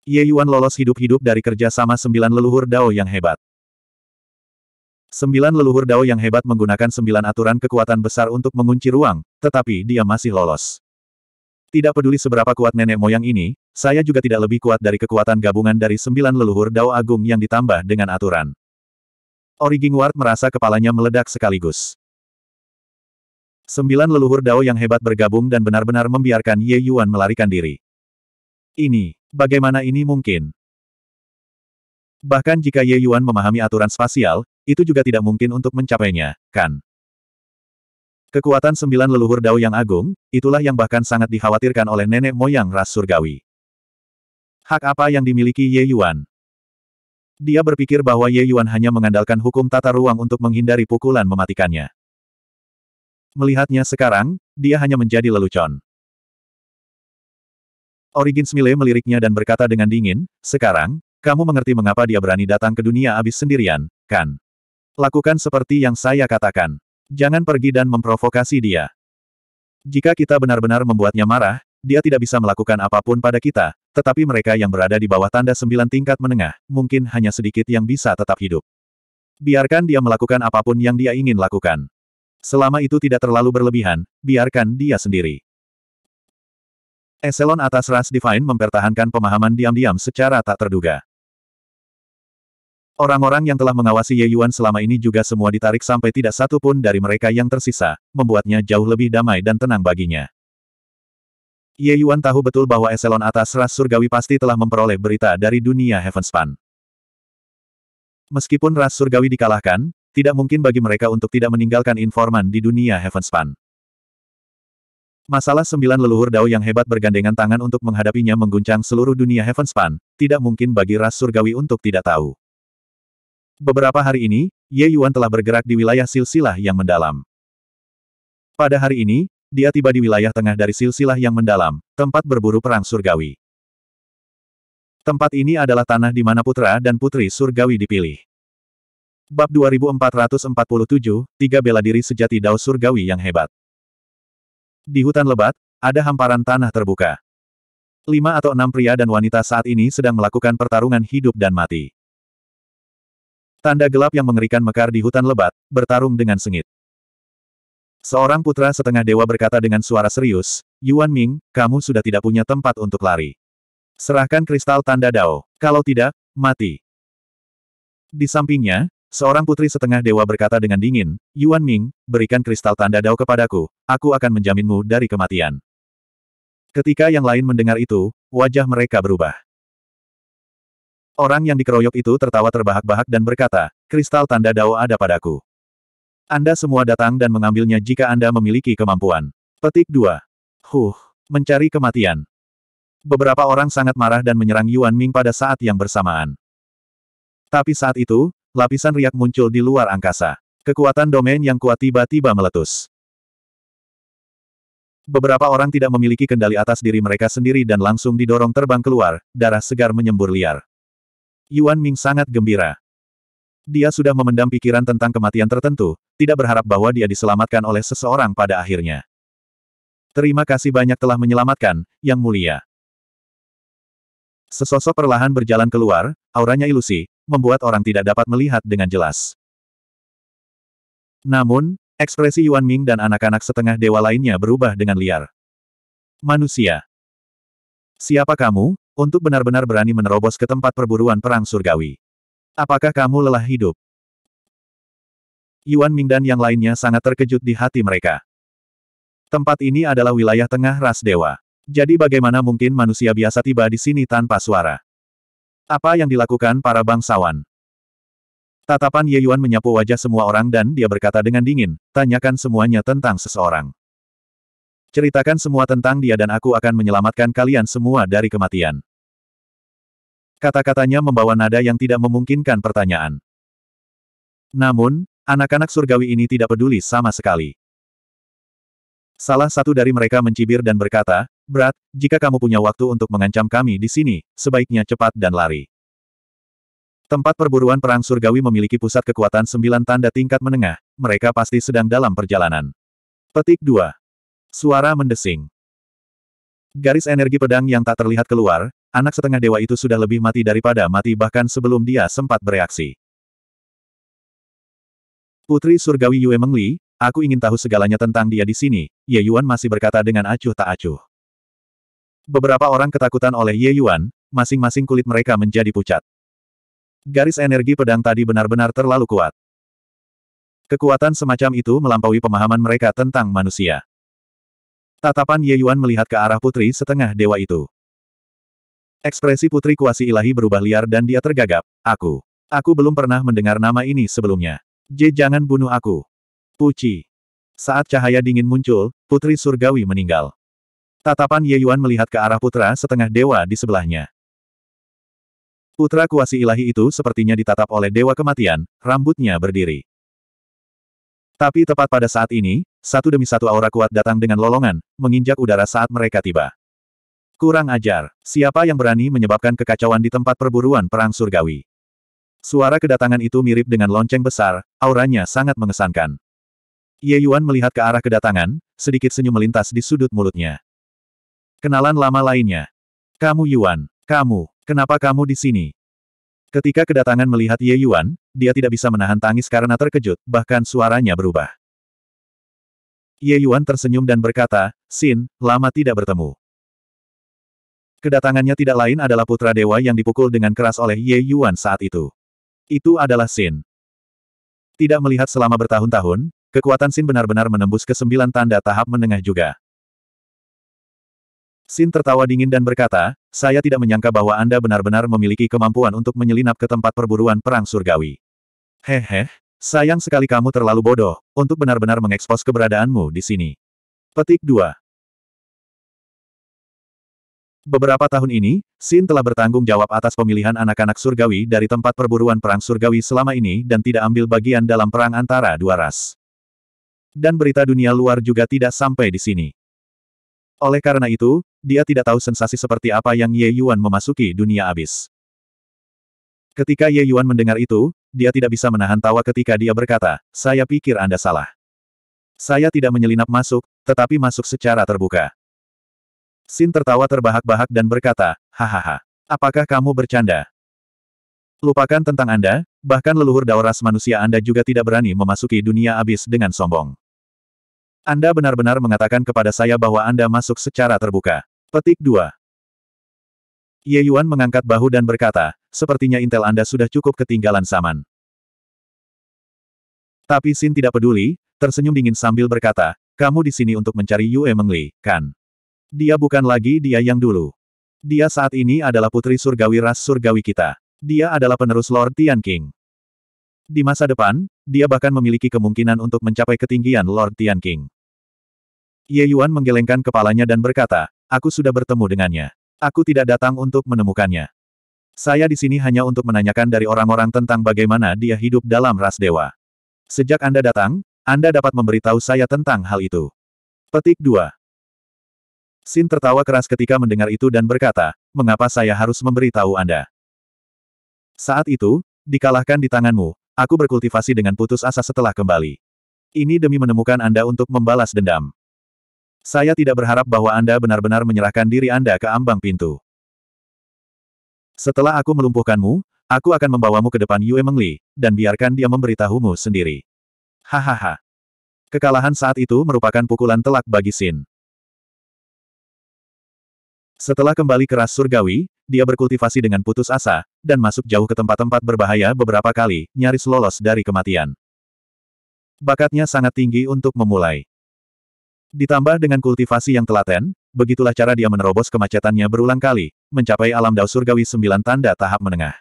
Ye Yuan lolos hidup-hidup dari kerja sama sembilan leluhur Dao yang hebat. Sembilan leluhur Dao yang hebat menggunakan sembilan aturan kekuatan besar untuk mengunci ruang, tetapi dia masih lolos. Tidak peduli seberapa kuat nenek moyang ini, saya juga tidak lebih kuat dari kekuatan gabungan dari sembilan leluhur Dao Agung yang ditambah dengan aturan. Origing Ward merasa kepalanya meledak sekaligus. Sembilan leluhur Dao yang hebat bergabung dan benar-benar membiarkan Ye Yuan melarikan diri. Ini, bagaimana ini mungkin? Bahkan jika Ye Yuan memahami aturan spasial, itu juga tidak mungkin untuk mencapainya, kan? Kekuatan sembilan leluhur dao yang agung, itulah yang bahkan sangat dikhawatirkan oleh nenek moyang ras surgawi. Hak apa yang dimiliki Ye Yuan? Dia berpikir bahwa Ye Yuan hanya mengandalkan hukum tata ruang untuk menghindari pukulan mematikannya. Melihatnya sekarang, dia hanya menjadi lelucon. Origin Smile meliriknya dan berkata dengan dingin, sekarang, kamu mengerti mengapa dia berani datang ke dunia abis sendirian, kan? Lakukan seperti yang saya katakan. Jangan pergi dan memprovokasi dia. Jika kita benar-benar membuatnya marah, dia tidak bisa melakukan apapun pada kita, tetapi mereka yang berada di bawah tanda sembilan tingkat menengah, mungkin hanya sedikit yang bisa tetap hidup. Biarkan dia melakukan apapun yang dia ingin lakukan. Selama itu tidak terlalu berlebihan, biarkan dia sendiri. Eselon atas ras Divine mempertahankan pemahaman diam-diam secara tak terduga. Orang-orang yang telah mengawasi Ye Yuan selama ini juga semua ditarik sampai tidak satu pun dari mereka yang tersisa, membuatnya jauh lebih damai dan tenang baginya. Ye Yuan tahu betul bahwa eselon atas ras surgawi pasti telah memperoleh berita dari dunia Heavenspan. Meskipun ras surgawi dikalahkan, tidak mungkin bagi mereka untuk tidak meninggalkan informan di dunia Heavenspan. Masalah sembilan leluhur Dao yang hebat bergandengan tangan untuk menghadapinya mengguncang seluruh dunia Heavenspan, tidak mungkin bagi ras surgawi untuk tidak tahu. Beberapa hari ini, Ye Yuan telah bergerak di wilayah silsilah yang mendalam. Pada hari ini, dia tiba di wilayah tengah dari silsilah yang mendalam, tempat berburu perang surgawi. Tempat ini adalah tanah di mana putra dan putri surgawi dipilih. Bab 2447, Tiga Bela Diri Sejati Dao Surgawi Yang Hebat Di hutan lebat, ada hamparan tanah terbuka. Lima atau enam pria dan wanita saat ini sedang melakukan pertarungan hidup dan mati. Tanda gelap yang mengerikan mekar di hutan lebat, bertarung dengan sengit. Seorang putra setengah dewa berkata dengan suara serius, Yuan Ming, kamu sudah tidak punya tempat untuk lari. Serahkan kristal tanda dao, kalau tidak, mati. Di sampingnya, Seorang putri setengah dewa berkata dengan dingin, Yuan Ming, berikan kristal tanda dao kepadaku, aku akan menjaminmu dari kematian. Ketika yang lain mendengar itu, wajah mereka berubah. Orang yang dikeroyok itu tertawa terbahak-bahak dan berkata, kristal tanda dao ada padaku. Anda semua datang dan mengambilnya jika Anda memiliki kemampuan. Petik 2. Huh, mencari kematian. Beberapa orang sangat marah dan menyerang Yuan Ming pada saat yang bersamaan. Tapi saat itu, lapisan riak muncul di luar angkasa. Kekuatan domain yang kuat tiba-tiba meletus. Beberapa orang tidak memiliki kendali atas diri mereka sendiri dan langsung didorong terbang keluar, darah segar menyembur liar. Yuan Ming sangat gembira. Dia sudah memendam pikiran tentang kematian tertentu, tidak berharap bahwa dia diselamatkan oleh seseorang pada akhirnya. Terima kasih banyak telah menyelamatkan, Yang Mulia. Sesosok perlahan berjalan keluar, auranya ilusi, membuat orang tidak dapat melihat dengan jelas. Namun, ekspresi Yuan Ming dan anak-anak setengah dewa lainnya berubah dengan liar. Manusia. Siapa kamu? untuk benar-benar berani menerobos ke tempat perburuan perang surgawi. Apakah kamu lelah hidup? Yuan Ming dan yang lainnya sangat terkejut di hati mereka. Tempat ini adalah wilayah tengah ras dewa. Jadi bagaimana mungkin manusia biasa tiba di sini tanpa suara? Apa yang dilakukan para bangsawan? Tatapan Ye Yuan menyapu wajah semua orang dan dia berkata dengan dingin, tanyakan semuanya tentang seseorang. Ceritakan semua tentang dia dan aku akan menyelamatkan kalian semua dari kematian. Kata-katanya membawa nada yang tidak memungkinkan pertanyaan. Namun, anak-anak surgawi ini tidak peduli sama sekali. Salah satu dari mereka mencibir dan berkata, Berat, jika kamu punya waktu untuk mengancam kami di sini, sebaiknya cepat dan lari. Tempat perburuan perang surgawi memiliki pusat kekuatan sembilan tanda tingkat menengah, mereka pasti sedang dalam perjalanan. Petik 2. Suara mendesing. Garis energi pedang yang tak terlihat keluar, anak setengah dewa itu sudah lebih mati daripada mati bahkan sebelum dia sempat bereaksi. Putri Surgawi Yue Mengli, aku ingin tahu segalanya tentang dia di sini, Ye Yuan masih berkata dengan acuh tak acuh. Beberapa orang ketakutan oleh Ye Yuan, masing-masing kulit mereka menjadi pucat. Garis energi pedang tadi benar-benar terlalu kuat. Kekuatan semacam itu melampaui pemahaman mereka tentang manusia. Tatapan Ye Yuan melihat ke arah putri setengah dewa itu. Ekspresi putri kuasi ilahi berubah liar dan dia tergagap. Aku. Aku belum pernah mendengar nama ini sebelumnya. Je jangan bunuh aku. Puci. Saat cahaya dingin muncul, putri surgawi meninggal. Tatapan Ye Yuan melihat ke arah putra setengah dewa di sebelahnya. Putra kuasi ilahi itu sepertinya ditatap oleh dewa kematian, rambutnya berdiri. Tapi tepat pada saat ini, satu demi satu aura kuat datang dengan lolongan, menginjak udara saat mereka tiba. Kurang ajar, siapa yang berani menyebabkan kekacauan di tempat perburuan perang surgawi? Suara kedatangan itu mirip dengan lonceng besar, auranya sangat mengesankan. Ye Yuan melihat ke arah kedatangan, sedikit senyum melintas di sudut mulutnya. Kenalan lama lainnya. Kamu Yuan, kamu, kenapa kamu di sini? Ketika kedatangan melihat Ye Yuan, dia tidak bisa menahan tangis karena terkejut, bahkan suaranya berubah. Ye Yuan tersenyum dan berkata, Sin, lama tidak bertemu. Kedatangannya tidak lain adalah putra dewa yang dipukul dengan keras oleh Ye Yuan saat itu. Itu adalah Sin. Tidak melihat selama bertahun-tahun, kekuatan Sin benar-benar menembus ke sembilan tanda tahap menengah juga. Sin tertawa dingin dan berkata, saya tidak menyangka bahwa Anda benar-benar memiliki kemampuan untuk menyelinap ke tempat perburuan perang surgawi. Hehe, Sayang sekali kamu terlalu bodoh, untuk benar-benar mengekspos keberadaanmu di sini. Petik 2. Beberapa tahun ini, Sin telah bertanggung jawab atas pemilihan anak-anak surgawi dari tempat perburuan perang surgawi selama ini dan tidak ambil bagian dalam perang antara dua ras. Dan berita dunia luar juga tidak sampai di sini. Oleh karena itu, dia tidak tahu sensasi seperti apa yang Ye Yuan memasuki dunia abis. Ketika Ye Yuan mendengar itu, dia tidak bisa menahan tawa ketika dia berkata, saya pikir Anda salah. Saya tidak menyelinap masuk, tetapi masuk secara terbuka. Sin tertawa terbahak-bahak dan berkata, hahaha, apakah kamu bercanda? Lupakan tentang Anda, bahkan leluhur dauras manusia Anda juga tidak berani memasuki dunia abis dengan sombong. Anda benar-benar mengatakan kepada saya bahwa Anda masuk secara terbuka. Petik 2. Ye Yuan mengangkat bahu dan berkata, sepertinya intel Anda sudah cukup ketinggalan zaman. Tapi Xin tidak peduli, tersenyum dingin sambil berkata, kamu di sini untuk mencari Yue Mengli, kan? Dia bukan lagi dia yang dulu. Dia saat ini adalah putri surgawi ras surgawi kita. Dia adalah penerus Lord Tian King. Di masa depan, dia bahkan memiliki kemungkinan untuk mencapai ketinggian Lord Tian King. Ye Yuan menggelengkan kepalanya dan berkata, aku sudah bertemu dengannya. Aku tidak datang untuk menemukannya. Saya di sini hanya untuk menanyakan dari orang-orang tentang bagaimana dia hidup dalam ras dewa. Sejak Anda datang, Anda dapat memberitahu saya tentang hal itu. Petik 2. Sin tertawa keras ketika mendengar itu dan berkata, mengapa saya harus memberitahu Anda? Saat itu, dikalahkan di tanganmu, aku berkultivasi dengan putus asa setelah kembali. Ini demi menemukan Anda untuk membalas dendam. Saya tidak berharap bahwa Anda benar-benar menyerahkan diri Anda ke ambang pintu. Setelah aku melumpuhkanmu, aku akan membawamu ke depan Yue Mengli, dan biarkan dia memberitahumu sendiri. Hahaha. Kekalahan saat itu merupakan pukulan telak bagi Sin. Setelah kembali ke ras surgawi, dia berkultivasi dengan putus asa, dan masuk jauh ke tempat-tempat berbahaya beberapa kali, nyaris lolos dari kematian. Bakatnya sangat tinggi untuk memulai. Ditambah dengan kultivasi yang telaten, begitulah cara dia menerobos kemacetannya berulang kali, mencapai alam dao surgawi sembilan tanda tahap menengah.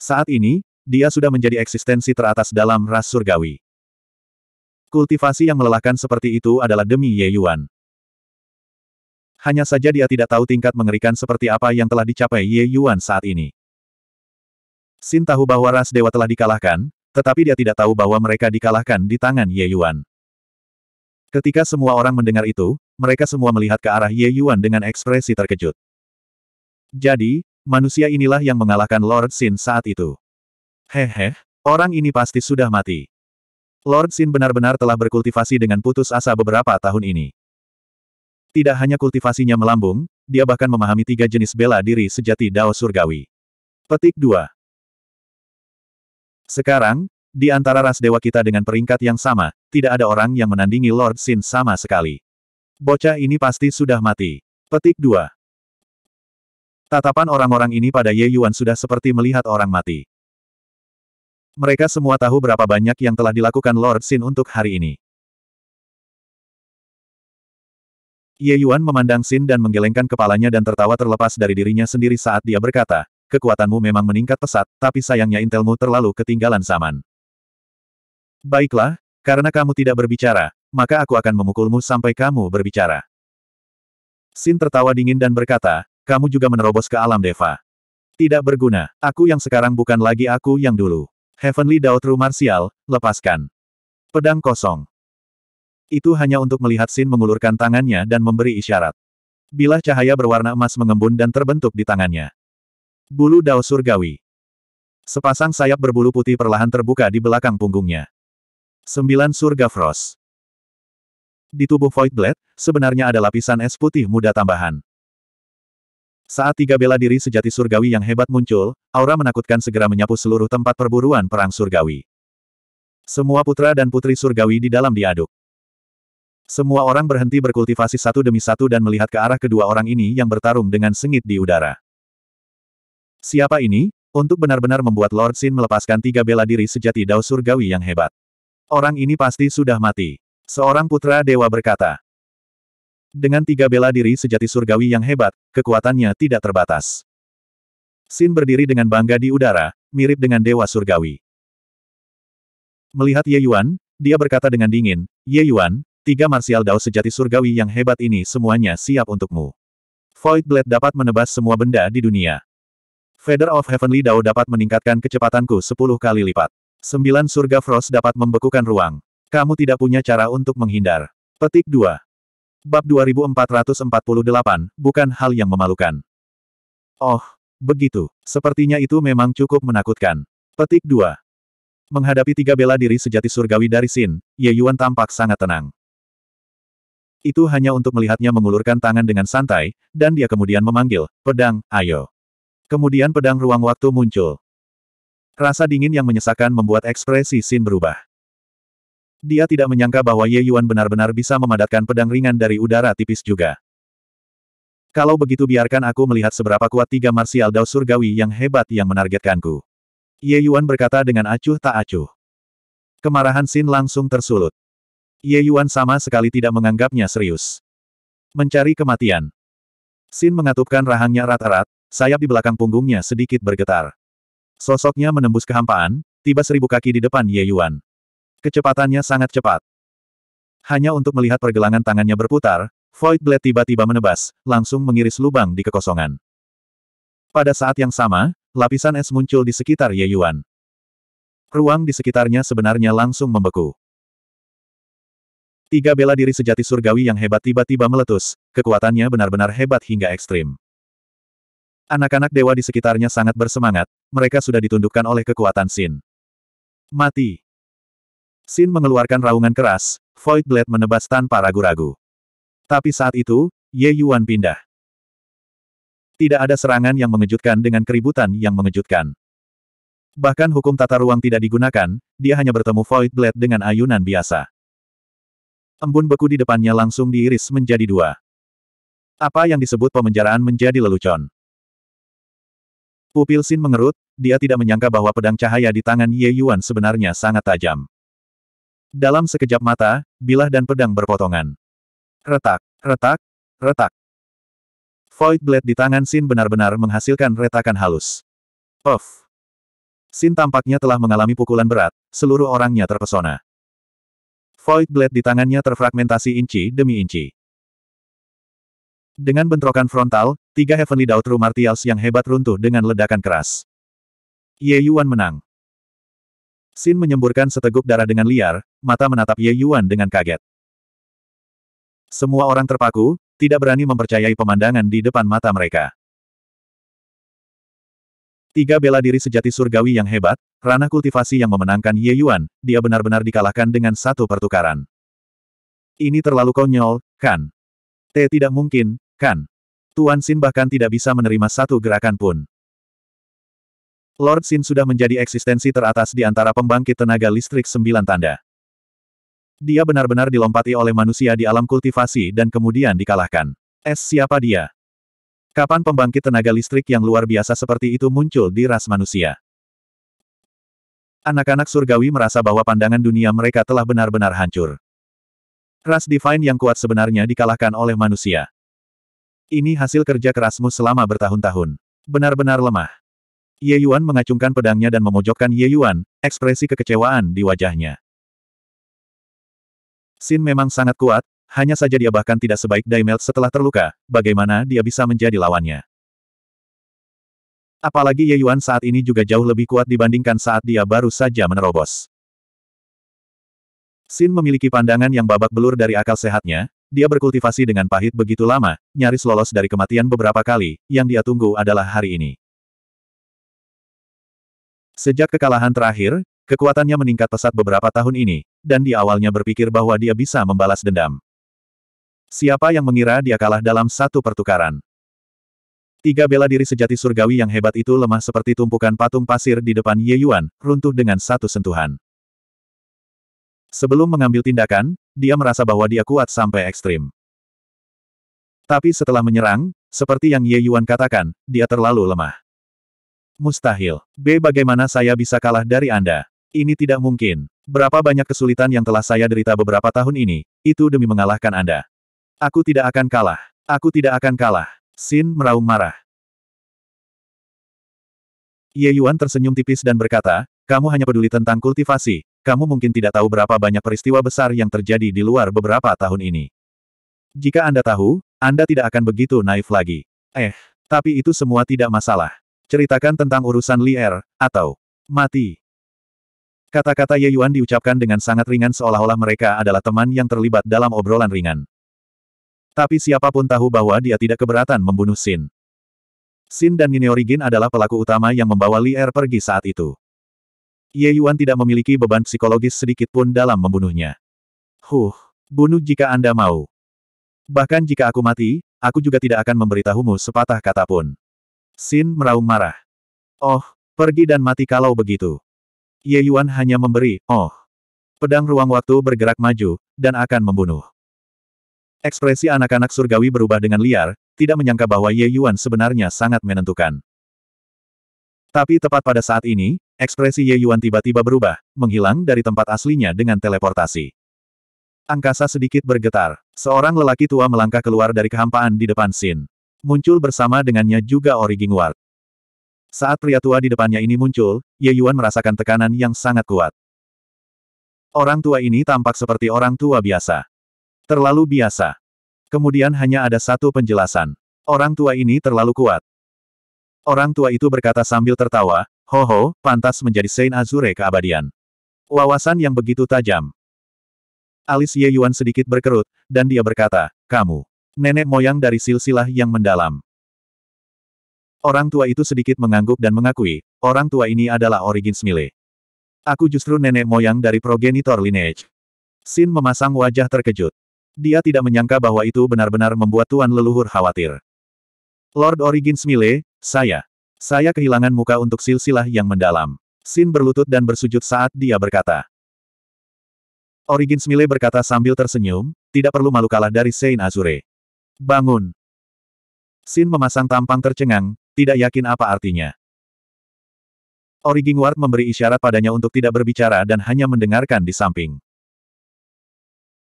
Saat ini, dia sudah menjadi eksistensi teratas dalam ras surgawi. Kultivasi yang melelahkan seperti itu adalah demi Ye Yuan. Hanya saja dia tidak tahu tingkat mengerikan seperti apa yang telah dicapai Ye Yuan saat ini. Sin tahu bahwa ras dewa telah dikalahkan, tetapi dia tidak tahu bahwa mereka dikalahkan di tangan Ye Yuan. Ketika semua orang mendengar itu, mereka semua melihat ke arah Ye Yuan dengan ekspresi terkejut. Jadi, manusia inilah yang mengalahkan Lord Sin saat itu. Hehe, orang ini pasti sudah mati. Lord Sin benar-benar telah berkultivasi dengan putus asa beberapa tahun ini. Tidak hanya kultivasinya melambung, dia bahkan memahami tiga jenis bela diri sejati Dao Surgawi. Petik 2 Sekarang, di antara ras dewa kita dengan peringkat yang sama, tidak ada orang yang menandingi Lord Sin sama sekali. Bocah ini pasti sudah mati. Petik 2. Tatapan orang-orang ini pada Ye Yuan sudah seperti melihat orang mati. Mereka semua tahu berapa banyak yang telah dilakukan Lord Sin untuk hari ini. Ye Yuan memandang Sin dan menggelengkan kepalanya dan tertawa terlepas dari dirinya sendiri saat dia berkata, kekuatanmu memang meningkat pesat, tapi sayangnya intelmu terlalu ketinggalan zaman. Baiklah, karena kamu tidak berbicara, maka aku akan memukulmu sampai kamu berbicara. Sin tertawa dingin dan berkata, kamu juga menerobos ke alam Deva. Tidak berguna, aku yang sekarang bukan lagi aku yang dulu. Heavenly Dao True Martial, lepaskan. Pedang kosong. Itu hanya untuk melihat Sin mengulurkan tangannya dan memberi isyarat. Bilah cahaya berwarna emas mengembun dan terbentuk di tangannya. Bulu Dao Surgawi. Sepasang sayap berbulu putih perlahan terbuka di belakang punggungnya. Sembilan surga Frost. Di tubuh Void Blade, sebenarnya ada lapisan es putih muda tambahan. Saat tiga bela diri sejati surgawi yang hebat muncul, aura menakutkan segera menyapu seluruh tempat perburuan perang surgawi. Semua putra dan putri surgawi di dalam diaduk. Semua orang berhenti berkultivasi satu demi satu dan melihat ke arah kedua orang ini yang bertarung dengan sengit di udara. Siapa ini? Untuk benar-benar membuat Lord Sin melepaskan tiga bela diri sejati dao surgawi yang hebat. Orang ini pasti sudah mati. Seorang putra dewa berkata. Dengan tiga bela diri sejati surgawi yang hebat, kekuatannya tidak terbatas. Sin berdiri dengan bangga di udara, mirip dengan dewa surgawi. Melihat Ye Yuan, dia berkata dengan dingin, Ye Yuan, tiga martial dao sejati surgawi yang hebat ini semuanya siap untukmu. Void Blade dapat menebas semua benda di dunia. Feather of Heavenly Dao dapat meningkatkan kecepatanku sepuluh kali lipat. Sembilan surga Frost dapat membekukan ruang. Kamu tidak punya cara untuk menghindar. Petik 2. Bab 2448, bukan hal yang memalukan. Oh, begitu. Sepertinya itu memang cukup menakutkan. Petik 2. Menghadapi tiga bela diri sejati surgawi dari Sin, Ye Yuan tampak sangat tenang. Itu hanya untuk melihatnya mengulurkan tangan dengan santai, dan dia kemudian memanggil, pedang, ayo. Kemudian pedang ruang waktu muncul. Rasa dingin yang menyesakkan membuat ekspresi Sin berubah. Dia tidak menyangka bahwa Ye Yuan benar-benar bisa memadatkan pedang ringan dari udara tipis juga. Kalau begitu biarkan aku melihat seberapa kuat tiga marsial dao surgawi yang hebat yang menargetkanku. Ye Yuan berkata dengan acuh tak acuh. Kemarahan Sin langsung tersulut. Ye Yuan sama sekali tidak menganggapnya serius. Mencari kematian. Sin mengatupkan rahangnya erat-erat, sayap di belakang punggungnya sedikit bergetar. Sosoknya menembus kehampaan, tiba seribu kaki di depan Ye Yuan. Kecepatannya sangat cepat. Hanya untuk melihat pergelangan tangannya berputar, Void Blade tiba-tiba menebas, langsung mengiris lubang di kekosongan. Pada saat yang sama, lapisan es muncul di sekitar Ye Yuan. Ruang di sekitarnya sebenarnya langsung membeku. Tiga bela diri sejati surgawi yang hebat tiba-tiba meletus, kekuatannya benar-benar hebat hingga ekstrim. Anak-anak dewa di sekitarnya sangat bersemangat, mereka sudah ditundukkan oleh kekuatan Sin. Mati. Sin mengeluarkan raungan keras, Void Blade menebas tanpa ragu-ragu. Tapi saat itu, Ye Yuan pindah. Tidak ada serangan yang mengejutkan dengan keributan yang mengejutkan. Bahkan hukum tata ruang tidak digunakan, dia hanya bertemu Void Blade dengan ayunan biasa. Embun beku di depannya langsung diiris menjadi dua. Apa yang disebut pemenjaraan menjadi lelucon. Pupil Sin mengerut, dia tidak menyangka bahwa pedang cahaya di tangan Ye Yuan sebenarnya sangat tajam. Dalam sekejap mata, bilah dan pedang berpotongan. Retak, retak, retak. Void Blade di tangan Sin benar-benar menghasilkan retakan halus. Puff. Sin tampaknya telah mengalami pukulan berat, seluruh orangnya terpesona. Void Blade di tangannya terfragmentasi inci demi inci. Dengan bentrokan frontal, Tiga Heavenly Dao True Martials yang hebat runtuh dengan ledakan keras. Ye Yuan menang. Sin menyemburkan seteguk darah dengan liar, mata menatap Ye Yuan dengan kaget. Semua orang terpaku, tidak berani mempercayai pemandangan di depan mata mereka. Tiga bela diri sejati surgawi yang hebat, ranah kultivasi yang memenangkan Ye Yuan, dia benar-benar dikalahkan dengan satu pertukaran. Ini terlalu konyol, kan? T tidak mungkin, kan? Tuan Sin bahkan tidak bisa menerima satu gerakan pun. Lord Sin sudah menjadi eksistensi teratas di antara pembangkit tenaga listrik sembilan tanda. Dia benar-benar dilompati oleh manusia di alam kultivasi dan kemudian dikalahkan. Es siapa dia? Kapan pembangkit tenaga listrik yang luar biasa seperti itu muncul di ras manusia? Anak-anak surgawi merasa bahwa pandangan dunia mereka telah benar-benar hancur. Ras divine yang kuat sebenarnya dikalahkan oleh manusia. Ini hasil kerja kerasmu selama bertahun-tahun. Benar-benar lemah. Ye Yuan mengacungkan pedangnya dan memojokkan Ye Yuan, ekspresi kekecewaan di wajahnya. Sin memang sangat kuat, hanya saja dia bahkan tidak sebaik Daimel setelah terluka, bagaimana dia bisa menjadi lawannya. Apalagi Ye Yuan saat ini juga jauh lebih kuat dibandingkan saat dia baru saja menerobos. Sin memiliki pandangan yang babak belur dari akal sehatnya, dia berkultivasi dengan pahit begitu lama, nyaris lolos dari kematian beberapa kali, yang dia tunggu adalah hari ini. Sejak kekalahan terakhir, kekuatannya meningkat pesat beberapa tahun ini, dan di awalnya berpikir bahwa dia bisa membalas dendam. Siapa yang mengira dia kalah dalam satu pertukaran? Tiga bela diri sejati surgawi yang hebat itu lemah seperti tumpukan patung pasir di depan Ye Yuan, runtuh dengan satu sentuhan. Sebelum mengambil tindakan, dia merasa bahwa dia kuat sampai ekstrim. Tapi setelah menyerang, seperti yang Ye Yuan katakan, dia terlalu lemah. Mustahil. B. Bagaimana saya bisa kalah dari Anda? Ini tidak mungkin. Berapa banyak kesulitan yang telah saya derita beberapa tahun ini, itu demi mengalahkan Anda. Aku tidak akan kalah. Aku tidak akan kalah. Sin meraung marah. Ye Yuan tersenyum tipis dan berkata, kamu hanya peduli tentang kultivasi, kamu mungkin tidak tahu berapa banyak peristiwa besar yang terjadi di luar beberapa tahun ini. Jika Anda tahu, Anda tidak akan begitu naif lagi. Eh, tapi itu semua tidak masalah. Ceritakan tentang urusan liar, er, atau mati. Kata-kata Ye Yuan diucapkan dengan sangat ringan seolah-olah mereka adalah teman yang terlibat dalam obrolan ringan. Tapi siapapun tahu bahwa dia tidak keberatan membunuh Sin. Sin dan Nineorigin Origin adalah pelaku utama yang membawa Li Er pergi saat itu. Ye Yuan tidak memiliki beban psikologis sedikit pun dalam membunuhnya. Huh, bunuh jika Anda mau. Bahkan jika aku mati, aku juga tidak akan memberitahumu sepatah kata pun. Sin meraung marah. Oh, pergi dan mati kalau begitu. Ye Yuan hanya memberi, oh. Pedang ruang waktu bergerak maju, dan akan membunuh. Ekspresi anak-anak surgawi berubah dengan liar, tidak menyangka bahwa Ye Yuan sebenarnya sangat menentukan. Tapi tepat pada saat ini, Ekspresi Ye Yuan tiba-tiba berubah, menghilang dari tempat aslinya dengan teleportasi. Angkasa sedikit bergetar. Seorang lelaki tua melangkah keluar dari kehampaan di depan Sin. Muncul bersama dengannya juga Origin Ward. Saat pria tua di depannya ini muncul, Ye Yuan merasakan tekanan yang sangat kuat. Orang tua ini tampak seperti orang tua biasa. Terlalu biasa. Kemudian hanya ada satu penjelasan. Orang tua ini terlalu kuat. Orang tua itu berkata sambil tertawa, Hoho, pantas menjadi Saint Azure keabadian. Wawasan yang begitu tajam. Alis Ye Yuan sedikit berkerut, dan dia berkata, kamu, nenek moyang dari silsilah yang mendalam. Orang tua itu sedikit mengangguk dan mengakui, orang tua ini adalah Origins Smile. Aku justru nenek moyang dari progenitor lineage. Sin memasang wajah terkejut. Dia tidak menyangka bahwa itu benar-benar membuat tuan leluhur khawatir. Lord Origins Smile, saya. Saya kehilangan muka untuk silsilah yang mendalam. Sin berlutut dan bersujud saat dia berkata. Origins Mile berkata sambil tersenyum, tidak perlu malu kalah dari Sein Azure. Bangun. Sin memasang tampang tercengang, tidak yakin apa artinya. Origin Ward memberi isyarat padanya untuk tidak berbicara dan hanya mendengarkan di samping.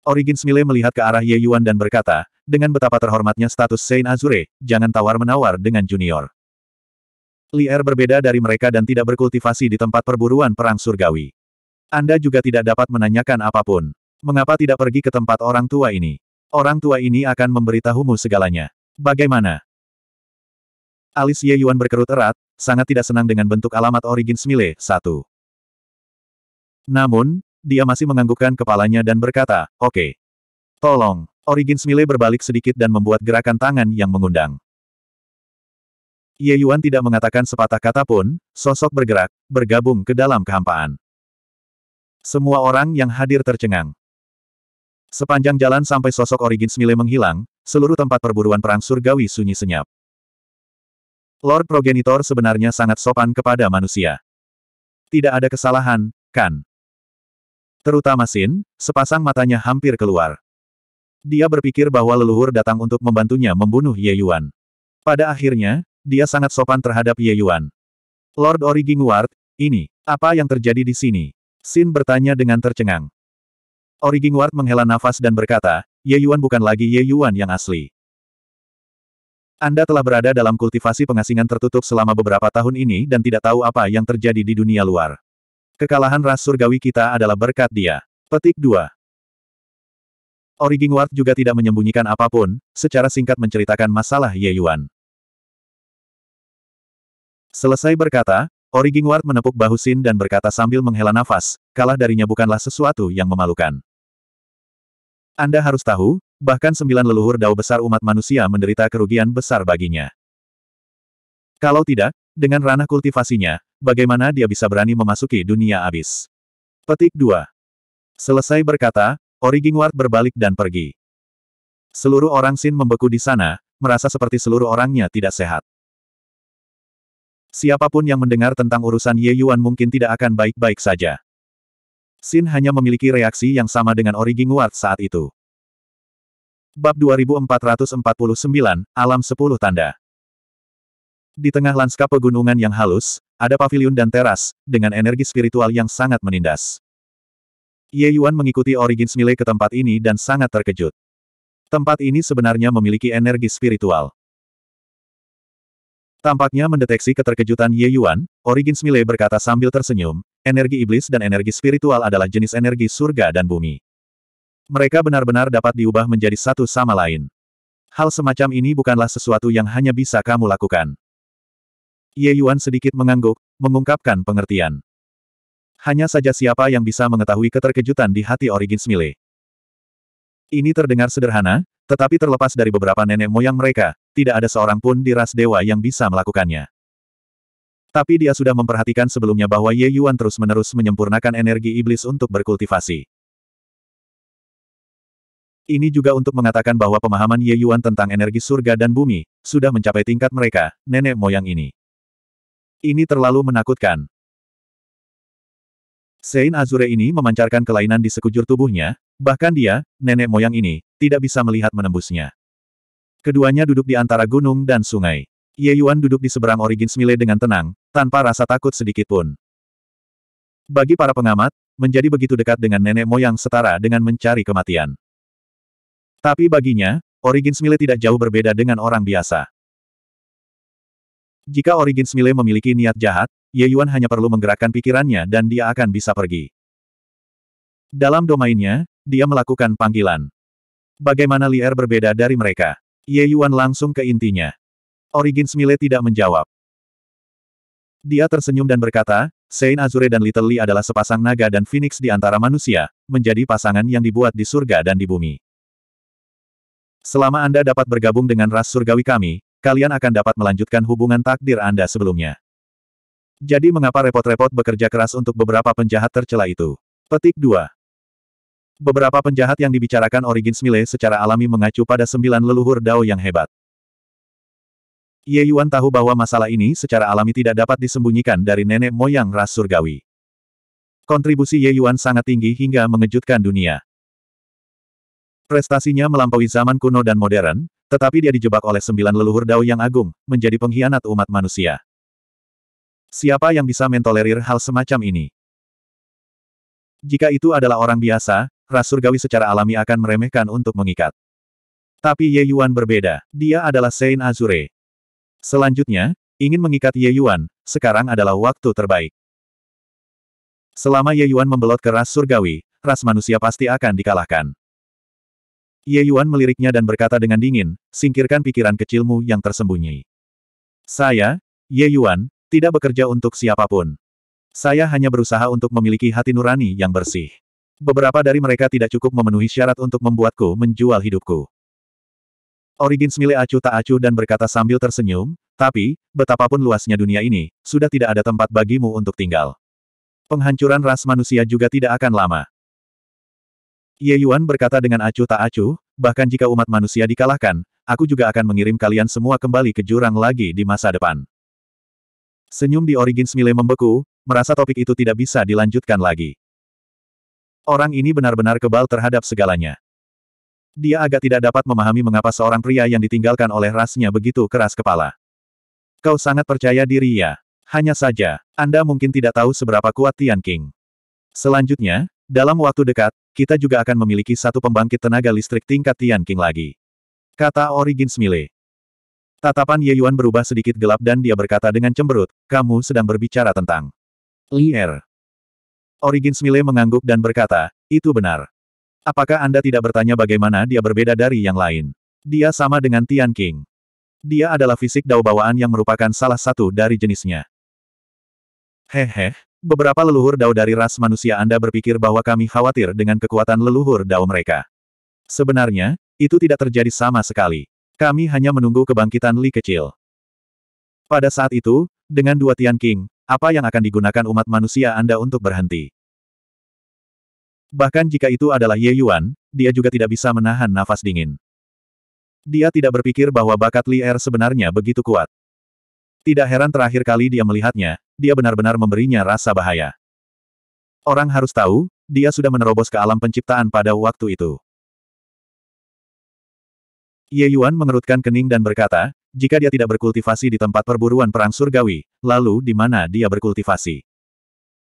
Origins Mile melihat ke arah Ye Yuan dan berkata, dengan betapa terhormatnya status Sein Azure, jangan tawar-menawar dengan junior. Liar berbeda dari mereka dan tidak berkultivasi di tempat perburuan perang surgawi. Anda juga tidak dapat menanyakan apapun. Mengapa tidak pergi ke tempat orang tua ini? Orang tua ini akan memberitahumu segalanya. Bagaimana? Alis Ye Yuan berkerut erat, sangat tidak senang dengan bentuk alamat origin Smile 1. Namun, dia masih menganggukkan kepalanya dan berkata, Oke. Okay. Tolong. Origin Smile berbalik sedikit dan membuat gerakan tangan yang mengundang. Ye Yuan tidak mengatakan sepatah kata pun, sosok bergerak, bergabung ke dalam kehampaan. Semua orang yang hadir tercengang. Sepanjang jalan sampai sosok Origins Mile menghilang, seluruh tempat perburuan perang surgawi sunyi senyap. Lord Progenitor sebenarnya sangat sopan kepada manusia. Tidak ada kesalahan, kan? Terutama Sin, sepasang matanya hampir keluar. Dia berpikir bahwa leluhur datang untuk membantunya membunuh Ye Yuan. Pada akhirnya, dia sangat sopan terhadap Ye Yuan. Lord Origing Ward, ini, apa yang terjadi di sini? Sin bertanya dengan tercengang. Origing Ward menghela nafas dan berkata, Ye Yuan bukan lagi Ye Yuan yang asli. Anda telah berada dalam kultivasi pengasingan tertutup selama beberapa tahun ini dan tidak tahu apa yang terjadi di dunia luar. Kekalahan ras surgawi kita adalah berkat dia. Petik 2. Origing Ward juga tidak menyembunyikan apapun, secara singkat menceritakan masalah Ye Yuan. Selesai berkata, Origing Ward menepuk bahu Sin dan berkata sambil menghela nafas, kalah darinya bukanlah sesuatu yang memalukan. Anda harus tahu, bahkan sembilan leluhur dao besar umat manusia menderita kerugian besar baginya. Kalau tidak, dengan ranah kultivasinya, bagaimana dia bisa berani memasuki dunia abis? Petik 2. Selesai berkata, Origing Ward berbalik dan pergi. Seluruh orang Sin membeku di sana, merasa seperti seluruh orangnya tidak sehat. Siapapun yang mendengar tentang urusan Ye Yuan mungkin tidak akan baik-baik saja. Sin hanya memiliki reaksi yang sama dengan Origin Ward saat itu. Bab 2449, Alam 10 Tanda Di tengah lanskap pegunungan yang halus, ada pavilion dan teras, dengan energi spiritual yang sangat menindas. Ye Yuan mengikuti Origin Smile ke tempat ini dan sangat terkejut. Tempat ini sebenarnya memiliki energi spiritual. Tampaknya mendeteksi keterkejutan Ye Yuan, Origins Mile berkata sambil tersenyum, energi iblis dan energi spiritual adalah jenis energi surga dan bumi. Mereka benar-benar dapat diubah menjadi satu sama lain. Hal semacam ini bukanlah sesuatu yang hanya bisa kamu lakukan. Ye Yuan sedikit mengangguk, mengungkapkan pengertian. Hanya saja siapa yang bisa mengetahui keterkejutan di hati Origins Mile. Ini terdengar sederhana, tetapi terlepas dari beberapa nenek moyang mereka, tidak ada seorang pun di ras dewa yang bisa melakukannya. Tapi dia sudah memperhatikan sebelumnya bahwa Ye Yuan terus-menerus menyempurnakan energi iblis untuk berkultivasi. Ini juga untuk mengatakan bahwa pemahaman Ye Yuan tentang energi surga dan bumi, sudah mencapai tingkat mereka, nenek moyang ini. Ini terlalu menakutkan. Sein Azure ini memancarkan kelainan di sekujur tubuhnya, bahkan dia, nenek moyang ini, tidak bisa melihat menembusnya. Keduanya duduk di antara gunung dan sungai. Ye Yuan duduk di seberang Origin Smile dengan tenang, tanpa rasa takut sedikit pun. Bagi para pengamat, menjadi begitu dekat dengan nenek moyang setara dengan mencari kematian. Tapi baginya, Origin Smile tidak jauh berbeda dengan orang biasa. Jika Origin Smile memiliki niat jahat, Ye Yuan hanya perlu menggerakkan pikirannya dan dia akan bisa pergi. Dalam domainnya, dia melakukan panggilan. Bagaimana Lier berbeda dari mereka? Ye Yuan langsung ke intinya. Origin Smile tidak menjawab. Dia tersenyum dan berkata, Saint Azure dan Little Lee adalah sepasang naga dan phoenix di antara manusia, menjadi pasangan yang dibuat di surga dan di bumi. Selama Anda dapat bergabung dengan ras surgawi kami, kalian akan dapat melanjutkan hubungan takdir Anda sebelumnya. Jadi mengapa repot-repot bekerja keras untuk beberapa penjahat tercela itu? Petik 2. Beberapa penjahat yang dibicarakan Origins Mile secara alami mengacu pada sembilan leluhur Dao yang hebat. Ye Yuan tahu bahwa masalah ini secara alami tidak dapat disembunyikan dari nenek moyang ras surgawi. Kontribusi Ye Yuan sangat tinggi hingga mengejutkan dunia. Prestasinya melampaui zaman kuno dan modern, tetapi dia dijebak oleh sembilan leluhur Dao yang agung, menjadi pengkhianat umat manusia. Siapa yang bisa mentolerir hal semacam ini? Jika itu adalah orang biasa, ras surgawi secara alami akan meremehkan untuk mengikat. Tapi Ye Yuan berbeda, dia adalah Saint Azure. Selanjutnya, ingin mengikat Ye Yuan, sekarang adalah waktu terbaik. Selama Ye Yuan membelot ke ras surgawi, ras manusia pasti akan dikalahkan. Ye Yuan meliriknya dan berkata dengan dingin, singkirkan pikiran kecilmu yang tersembunyi. Saya, Ye Yuan, tidak bekerja untuk siapapun. Saya hanya berusaha untuk memiliki hati nurani yang bersih. Beberapa dari mereka tidak cukup memenuhi syarat untuk membuatku menjual hidupku. Origins milik acu tak acu dan berkata sambil tersenyum, tapi, betapapun luasnya dunia ini, sudah tidak ada tempat bagimu untuk tinggal. Penghancuran ras manusia juga tidak akan lama. Ye Yuan berkata dengan acu tak acu. bahkan jika umat manusia dikalahkan, aku juga akan mengirim kalian semua kembali ke jurang lagi di masa depan. Senyum di Origins Mile membeku, merasa topik itu tidak bisa dilanjutkan lagi. Orang ini benar-benar kebal terhadap segalanya. Dia agak tidak dapat memahami mengapa seorang pria yang ditinggalkan oleh rasnya begitu keras kepala. Kau sangat percaya diri ya. Hanya saja, Anda mungkin tidak tahu seberapa kuat Tian King. Selanjutnya, dalam waktu dekat, kita juga akan memiliki satu pembangkit tenaga listrik tingkat Tian King lagi. Kata Origins Mile. Tatapan Ye Yuan berubah sedikit gelap dan dia berkata dengan cemberut, kamu sedang berbicara tentang Lier. Origins Mile mengangguk dan berkata, itu benar. Apakah Anda tidak bertanya bagaimana dia berbeda dari yang lain? Dia sama dengan Tian King. Dia adalah fisik dao bawaan yang merupakan salah satu dari jenisnya. Hehe, beberapa leluhur dao dari ras manusia Anda berpikir bahwa kami khawatir dengan kekuatan leluhur dao mereka. Sebenarnya, itu tidak terjadi sama sekali. Kami hanya menunggu kebangkitan Li kecil. Pada saat itu, dengan dua Tian King, apa yang akan digunakan umat manusia Anda untuk berhenti? Bahkan jika itu adalah Ye Yuan, dia juga tidak bisa menahan nafas dingin. Dia tidak berpikir bahwa bakat Li Er sebenarnya begitu kuat. Tidak heran terakhir kali dia melihatnya, dia benar-benar memberinya rasa bahaya. Orang harus tahu, dia sudah menerobos ke alam penciptaan pada waktu itu. Ye Yuan mengerutkan kening dan berkata, jika dia tidak berkultivasi di tempat perburuan perang surgawi, lalu di mana dia berkultivasi?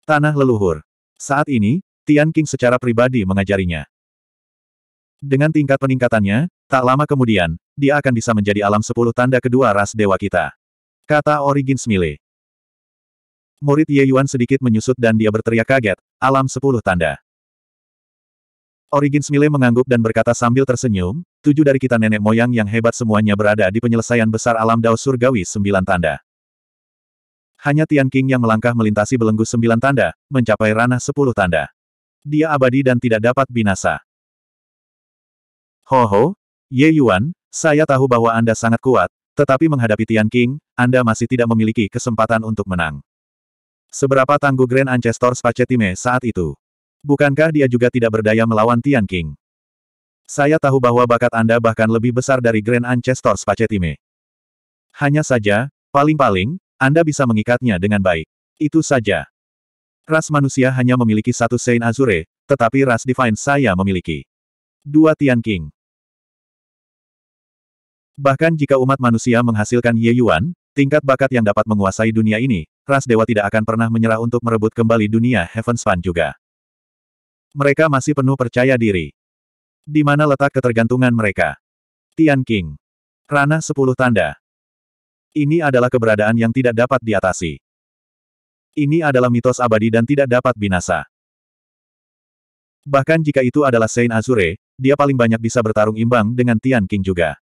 Tanah leluhur. Saat ini, Tian King secara pribadi mengajarinya. Dengan tingkat peningkatannya, tak lama kemudian, dia akan bisa menjadi alam sepuluh tanda kedua ras dewa kita. Kata Origins Mile. Murid Ye Yuan sedikit menyusut dan dia berteriak kaget, alam sepuluh tanda. Origins Mile mengangguk dan berkata sambil tersenyum, tujuh dari kita nenek moyang yang hebat semuanya berada di penyelesaian besar alam dao surgawi sembilan tanda. Hanya Tian King yang melangkah melintasi belenggu sembilan tanda, mencapai ranah sepuluh tanda. Dia abadi dan tidak dapat binasa. Ho ho, Ye Yuan, saya tahu bahwa Anda sangat kuat, tetapi menghadapi Tian King, Anda masih tidak memiliki kesempatan untuk menang. Seberapa tangguh Grand Ancestor Pacetime saat itu? Bukankah dia juga tidak berdaya melawan Tian King? Saya tahu bahwa bakat Anda bahkan lebih besar dari Grand Ancestor Pacetime. Hanya saja, paling-paling, Anda bisa mengikatnya dengan baik. Itu saja. Ras manusia hanya memiliki satu Saint Azure, tetapi ras Divine saya memiliki. Dua Tian King. Bahkan jika umat manusia menghasilkan Ye Yuan, tingkat bakat yang dapat menguasai dunia ini, ras dewa tidak akan pernah menyerah untuk merebut kembali dunia Heaven Span juga. Mereka masih penuh percaya diri. Di mana letak ketergantungan mereka? Tian King. Ranah sepuluh tanda. Ini adalah keberadaan yang tidak dapat diatasi. Ini adalah mitos abadi dan tidak dapat binasa. Bahkan jika itu adalah Saint Azure, dia paling banyak bisa bertarung imbang dengan Tian King juga.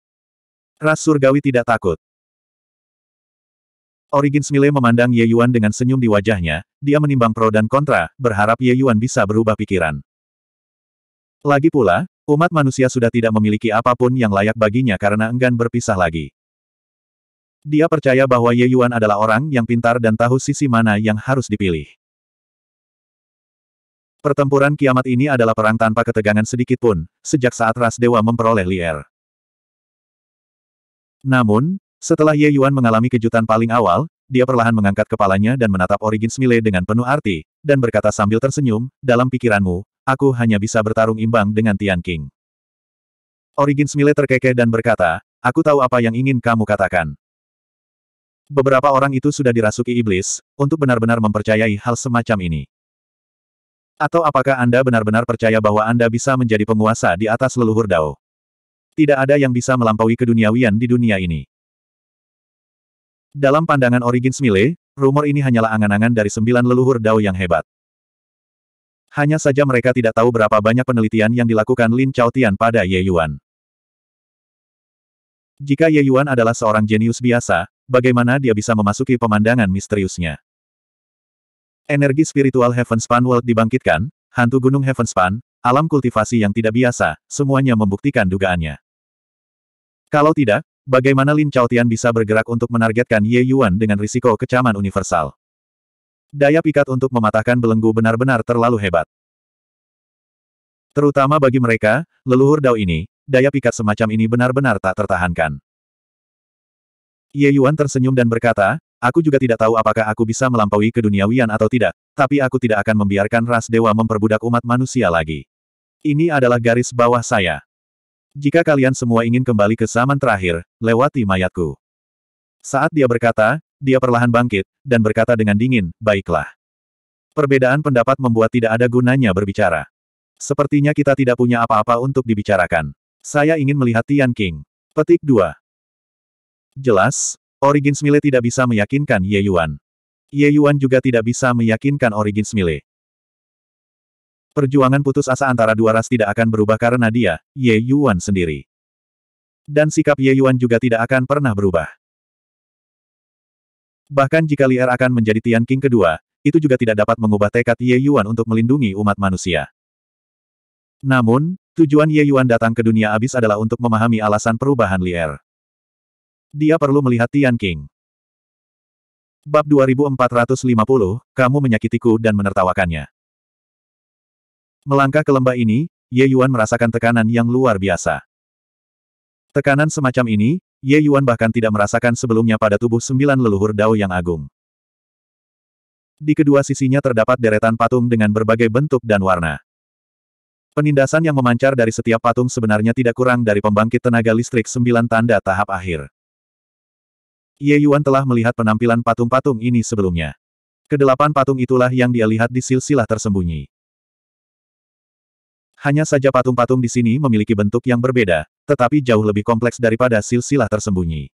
Ras surgawi tidak takut. Origins Mile memandang Ye Yuan dengan senyum di wajahnya, dia menimbang pro dan kontra, berharap Ye Yuan bisa berubah pikiran. Lagi pula, Umat manusia sudah tidak memiliki apapun yang layak baginya karena enggan berpisah lagi. Dia percaya bahwa Ye Yuan adalah orang yang pintar dan tahu sisi mana yang harus dipilih. Pertempuran kiamat ini adalah perang tanpa ketegangan sedikit pun, sejak saat ras dewa memperoleh Lier. Namun, setelah Ye Yuan mengalami kejutan paling awal, dia perlahan mengangkat kepalanya dan menatap Origins Smile dengan penuh arti, dan berkata sambil tersenyum, dalam pikiranmu, aku hanya bisa bertarung imbang dengan Tian King. Origins Mile terkekeh dan berkata, aku tahu apa yang ingin kamu katakan. Beberapa orang itu sudah dirasuki iblis, untuk benar-benar mempercayai hal semacam ini. Atau apakah Anda benar-benar percaya bahwa Anda bisa menjadi penguasa di atas leluhur Dao? Tidak ada yang bisa melampaui keduniawian di dunia ini. Dalam pandangan Origins Mile, rumor ini hanyalah angan-angan dari sembilan leluhur Dao yang hebat. Hanya saja mereka tidak tahu berapa banyak penelitian yang dilakukan Lin Chaotian pada Ye Yuan. Jika Ye Yuan adalah seorang jenius biasa, bagaimana dia bisa memasuki pemandangan misteriusnya? Energi spiritual Heavenspan World dibangkitkan, hantu gunung Heavenspan, alam kultivasi yang tidak biasa, semuanya membuktikan dugaannya. Kalau tidak, bagaimana Lin Chaotian bisa bergerak untuk menargetkan Ye Yuan dengan risiko kecaman universal? Daya pikat untuk mematahkan belenggu benar-benar terlalu hebat. Terutama bagi mereka, leluhur Dao ini, daya pikat semacam ini benar-benar tak tertahankan. Ye Yuan tersenyum dan berkata, aku juga tidak tahu apakah aku bisa melampaui ke keduniawian atau tidak, tapi aku tidak akan membiarkan ras dewa memperbudak umat manusia lagi. Ini adalah garis bawah saya. Jika kalian semua ingin kembali ke zaman terakhir, lewati mayatku. Saat dia berkata, dia perlahan bangkit, dan berkata dengan dingin, baiklah. Perbedaan pendapat membuat tidak ada gunanya berbicara. Sepertinya kita tidak punya apa-apa untuk dibicarakan. Saya ingin melihat Tian King. Petik 2. Jelas, Origins Mile tidak bisa meyakinkan Ye Yuan. Ye Yuan juga tidak bisa meyakinkan Origins Mile. Perjuangan putus asa antara dua ras tidak akan berubah karena dia, Ye Yuan sendiri. Dan sikap Ye Yuan juga tidak akan pernah berubah. Bahkan jika Liar akan menjadi Tian King kedua, itu juga tidak dapat mengubah tekad Ye Yuan untuk melindungi umat manusia. Namun, tujuan Ye Yuan datang ke dunia abis adalah untuk memahami alasan perubahan Liar. Dia perlu melihat Tian King. Bab 2450, Kamu Menyakitiku dan Menertawakannya. Melangkah ke lembah ini, Ye Yuan merasakan tekanan yang luar biasa. Tekanan semacam ini, Ye Yuan bahkan tidak merasakan sebelumnya pada tubuh sembilan leluhur dao yang agung. Di kedua sisinya terdapat deretan patung dengan berbagai bentuk dan warna. Penindasan yang memancar dari setiap patung sebenarnya tidak kurang dari pembangkit tenaga listrik sembilan tanda tahap akhir. Ye Yuan telah melihat penampilan patung-patung ini sebelumnya. Kedelapan patung itulah yang dia lihat di silsilah tersembunyi. Hanya saja patung-patung di sini memiliki bentuk yang berbeda, tetapi jauh lebih kompleks daripada silsilah tersembunyi.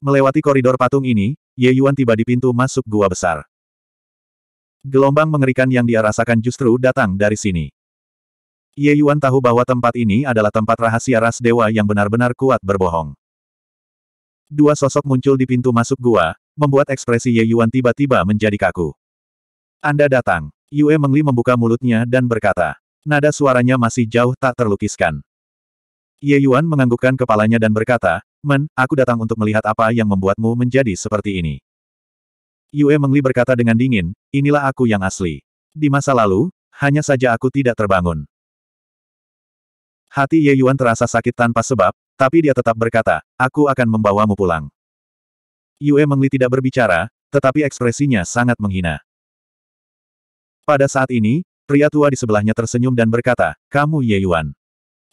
Melewati koridor patung ini, Ye Yuan tiba di pintu masuk gua besar. Gelombang mengerikan yang dia rasakan justru datang dari sini. Ye Yuan tahu bahwa tempat ini adalah tempat rahasia ras dewa yang benar-benar kuat berbohong. Dua sosok muncul di pintu masuk gua, membuat ekspresi Ye Yuan tiba-tiba menjadi kaku. Anda datang. Yue Mengli membuka mulutnya dan berkata. Nada suaranya masih jauh tak terlukiskan. Ye Yuan menganggukkan kepalanya dan berkata, Men, aku datang untuk melihat apa yang membuatmu menjadi seperti ini. Yue Mengli berkata dengan dingin, inilah aku yang asli. Di masa lalu, hanya saja aku tidak terbangun. Hati Ye Yuan terasa sakit tanpa sebab, tapi dia tetap berkata, aku akan membawamu pulang. Yue Mengli tidak berbicara, tetapi ekspresinya sangat menghina. Pada saat ini, pria tua di sebelahnya tersenyum dan berkata, kamu Ye Yuan.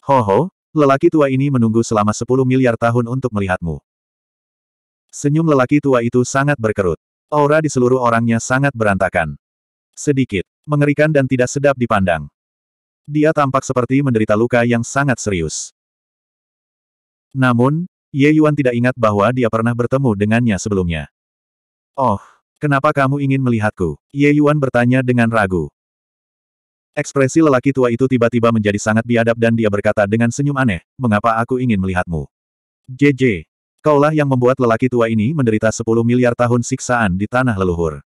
Ho ho, Lelaki tua ini menunggu selama 10 miliar tahun untuk melihatmu. Senyum lelaki tua itu sangat berkerut. Aura di seluruh orangnya sangat berantakan. Sedikit, mengerikan dan tidak sedap dipandang. Dia tampak seperti menderita luka yang sangat serius. Namun, Ye Yuan tidak ingat bahwa dia pernah bertemu dengannya sebelumnya. Oh, kenapa kamu ingin melihatku? Ye Yuan bertanya dengan ragu. Ekspresi lelaki tua itu tiba-tiba menjadi sangat biadab dan dia berkata dengan senyum aneh, mengapa aku ingin melihatmu? JJ, kaulah yang membuat lelaki tua ini menderita 10 miliar tahun siksaan di tanah leluhur.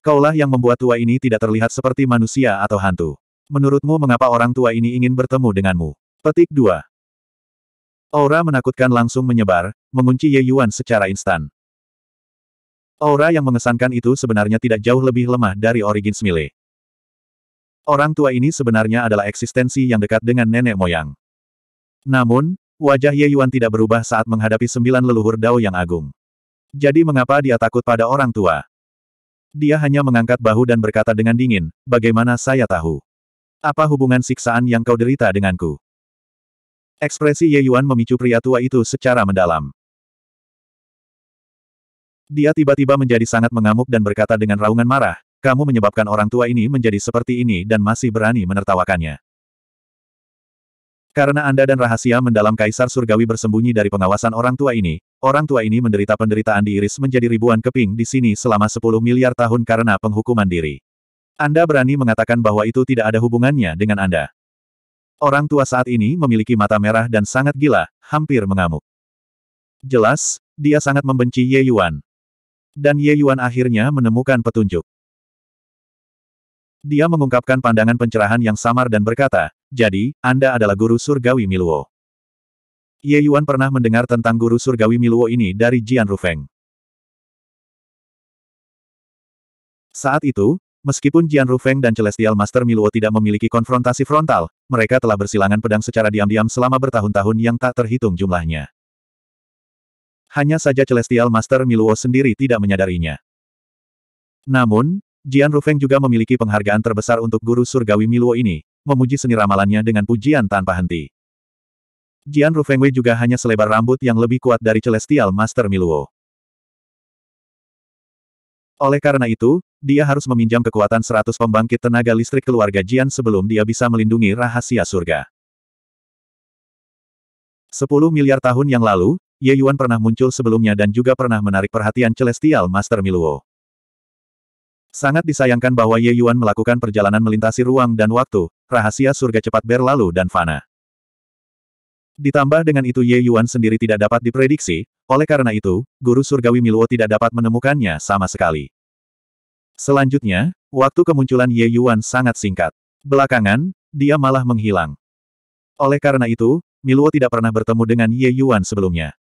Kaulah yang membuat tua ini tidak terlihat seperti manusia atau hantu. Menurutmu mengapa orang tua ini ingin bertemu denganmu? Petik 2. Aura menakutkan langsung menyebar, mengunci Ye Yuan secara instan. Aura yang mengesankan itu sebenarnya tidak jauh lebih lemah dari Origins Milik. Orang tua ini sebenarnya adalah eksistensi yang dekat dengan nenek moyang. Namun, wajah Ye Yuan tidak berubah saat menghadapi sembilan leluhur Dao yang agung. Jadi mengapa dia takut pada orang tua? Dia hanya mengangkat bahu dan berkata dengan dingin, bagaimana saya tahu? Apa hubungan siksaan yang kau derita denganku? Ekspresi Ye Yuan memicu pria tua itu secara mendalam. Dia tiba-tiba menjadi sangat mengamuk dan berkata dengan raungan marah, kamu menyebabkan orang tua ini menjadi seperti ini dan masih berani menertawakannya. Karena Anda dan rahasia mendalam Kaisar Surgawi bersembunyi dari pengawasan orang tua ini, orang tua ini menderita penderitaan diiris menjadi ribuan keping di sini selama 10 miliar tahun karena penghukuman diri. Anda berani mengatakan bahwa itu tidak ada hubungannya dengan Anda. Orang tua saat ini memiliki mata merah dan sangat gila, hampir mengamuk. Jelas, dia sangat membenci Ye Yuan. Dan Ye Yuan akhirnya menemukan petunjuk. Dia mengungkapkan pandangan pencerahan yang samar dan berkata, jadi, Anda adalah guru surgawi Miluo. Ye Yuan pernah mendengar tentang guru surgawi Miluo ini dari Jian Rufeng. Saat itu, Meskipun Jian Rufeng dan Celestial Master Miluo tidak memiliki konfrontasi frontal, mereka telah bersilangan pedang secara diam-diam selama bertahun-tahun yang tak terhitung jumlahnya. Hanya saja Celestial Master Miluo sendiri tidak menyadarinya. Namun, Jian Rufeng juga memiliki penghargaan terbesar untuk guru surgawi Miluo ini, memuji seni ramalannya dengan pujian tanpa henti. Jian Rufeng Wei juga hanya selebar rambut yang lebih kuat dari Celestial Master Miluo. Oleh karena itu, dia harus meminjam kekuatan 100 pembangkit tenaga listrik keluarga Jian sebelum dia bisa melindungi rahasia surga. 10 miliar tahun yang lalu, Ye Yuan pernah muncul sebelumnya dan juga pernah menarik perhatian Celestial Master Miluo. Sangat disayangkan bahwa Ye Yuan melakukan perjalanan melintasi ruang dan waktu, rahasia surga cepat berlalu dan fana. Ditambah dengan itu Ye Yuan sendiri tidak dapat diprediksi, oleh karena itu, guru surgawi Miluo tidak dapat menemukannya sama sekali. Selanjutnya, waktu kemunculan Ye Yuan sangat singkat. Belakangan, dia malah menghilang. Oleh karena itu, Miluo tidak pernah bertemu dengan Ye Yuan sebelumnya.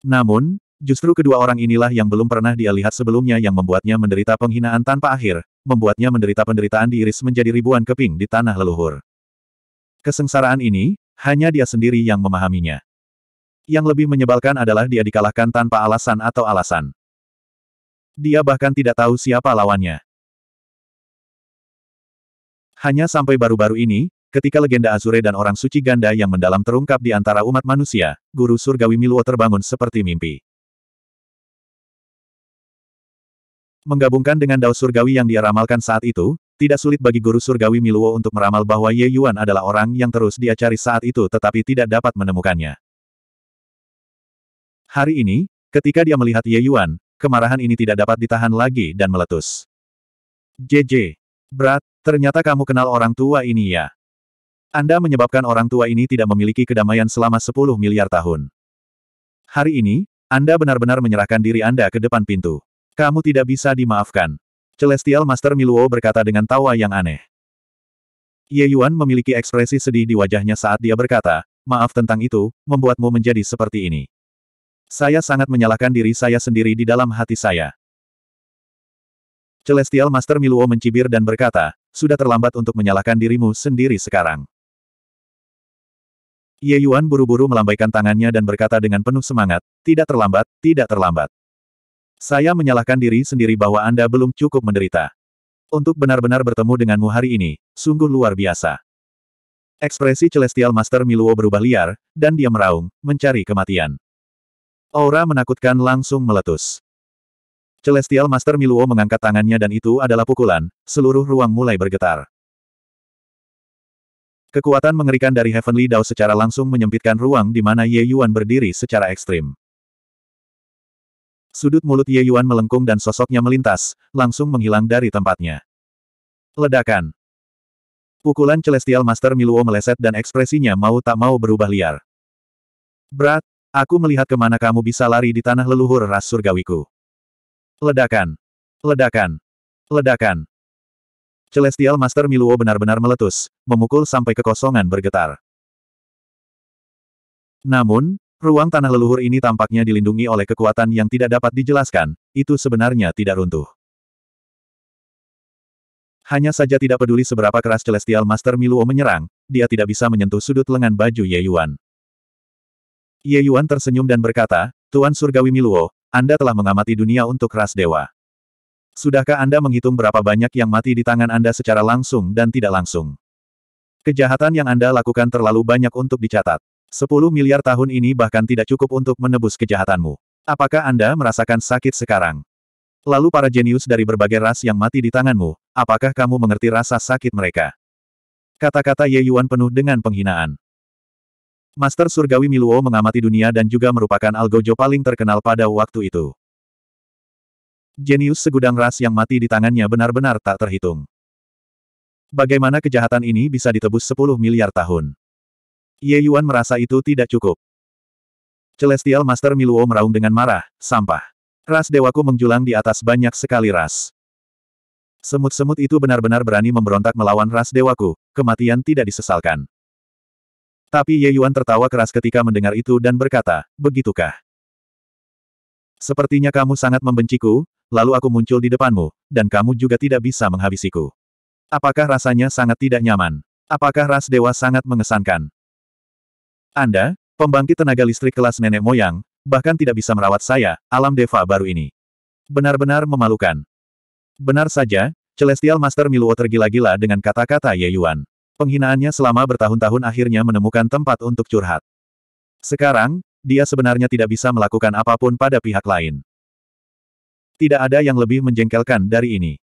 Namun, Justru kedua orang inilah yang belum pernah dia lihat sebelumnya yang membuatnya menderita penghinaan tanpa akhir, membuatnya menderita penderitaan diiris menjadi ribuan keping di tanah leluhur. Kesengsaraan ini, hanya dia sendiri yang memahaminya. Yang lebih menyebalkan adalah dia dikalahkan tanpa alasan atau alasan. Dia bahkan tidak tahu siapa lawannya. Hanya sampai baru-baru ini, ketika legenda Azure dan orang suci ganda yang mendalam terungkap di antara umat manusia, guru surgawi Miluo terbangun seperti mimpi. Menggabungkan dengan dao surgawi yang dia ramalkan saat itu, tidak sulit bagi guru surgawi Miluo untuk meramal bahwa Ye Yuan adalah orang yang terus dia cari saat itu tetapi tidak dapat menemukannya. Hari ini, ketika dia melihat Ye Yuan, kemarahan ini tidak dapat ditahan lagi dan meletus. JJ. Berat, ternyata kamu kenal orang tua ini ya. Anda menyebabkan orang tua ini tidak memiliki kedamaian selama 10 miliar tahun. Hari ini, Anda benar-benar menyerahkan diri Anda ke depan pintu. Kamu tidak bisa dimaafkan. Celestial Master Miluo berkata dengan tawa yang aneh. Ye Yuan memiliki ekspresi sedih di wajahnya saat dia berkata, maaf tentang itu, membuatmu menjadi seperti ini. Saya sangat menyalahkan diri saya sendiri di dalam hati saya. Celestial Master Miluo mencibir dan berkata, sudah terlambat untuk menyalahkan dirimu sendiri sekarang. Ye Yuan buru-buru melambaikan tangannya dan berkata dengan penuh semangat, tidak terlambat, tidak terlambat. Saya menyalahkan diri sendiri bahwa Anda belum cukup menderita. Untuk benar-benar bertemu denganmu hari ini, sungguh luar biasa. Ekspresi Celestial Master Miluo berubah liar, dan dia meraung, mencari kematian. Aura menakutkan langsung meletus. Celestial Master Miluo mengangkat tangannya dan itu adalah pukulan, seluruh ruang mulai bergetar. Kekuatan mengerikan dari Heavenly Dao secara langsung menyempitkan ruang di mana Ye Yuan berdiri secara ekstrim. Sudut mulut Ye Yuan melengkung dan sosoknya melintas, langsung menghilang dari tempatnya. Ledakan. Pukulan Celestial Master Miluo meleset dan ekspresinya mau tak mau berubah liar. Berat, aku melihat kemana kamu bisa lari di tanah leluhur ras surgawiku. Ledakan. Ledakan. Ledakan. Celestial Master Miluo benar-benar meletus, memukul sampai kekosongan bergetar. Namun, Ruang tanah leluhur ini tampaknya dilindungi oleh kekuatan yang tidak dapat dijelaskan, itu sebenarnya tidak runtuh. Hanya saja tidak peduli seberapa keras Celestial Master Miluo menyerang, dia tidak bisa menyentuh sudut lengan baju Ye Yuan. Ye Yuan tersenyum dan berkata, Tuan Surgawi Miluo, Anda telah mengamati dunia untuk ras dewa. Sudahkah Anda menghitung berapa banyak yang mati di tangan Anda secara langsung dan tidak langsung? Kejahatan yang Anda lakukan terlalu banyak untuk dicatat. Sepuluh miliar tahun ini bahkan tidak cukup untuk menebus kejahatanmu. Apakah Anda merasakan sakit sekarang? Lalu para jenius dari berbagai ras yang mati di tanganmu, apakah kamu mengerti rasa sakit mereka? Kata-kata Ye Yuan penuh dengan penghinaan. Master Surgawi Miluo mengamati dunia dan juga merupakan algojo paling terkenal pada waktu itu. Jenius segudang ras yang mati di tangannya benar-benar tak terhitung. Bagaimana kejahatan ini bisa ditebus 10 miliar tahun? Ye Yuan merasa itu tidak cukup. Celestial Master Miluo meraung dengan marah, sampah. Ras dewaku menjulang di atas banyak sekali ras. Semut-semut itu benar-benar berani memberontak melawan ras dewaku, kematian tidak disesalkan. Tapi Ye Yuan tertawa keras ketika mendengar itu dan berkata, begitukah? Sepertinya kamu sangat membenciku, lalu aku muncul di depanmu, dan kamu juga tidak bisa menghabisiku. Apakah rasanya sangat tidak nyaman? Apakah ras dewa sangat mengesankan? Anda, pembangkit tenaga listrik kelas nenek moyang, bahkan tidak bisa merawat saya, alam deva baru ini. Benar-benar memalukan. Benar saja, Celestial Master Miluo tergila-gila dengan kata-kata Ye Yuan. Penghinaannya selama bertahun-tahun akhirnya menemukan tempat untuk curhat. Sekarang, dia sebenarnya tidak bisa melakukan apapun pada pihak lain. Tidak ada yang lebih menjengkelkan dari ini.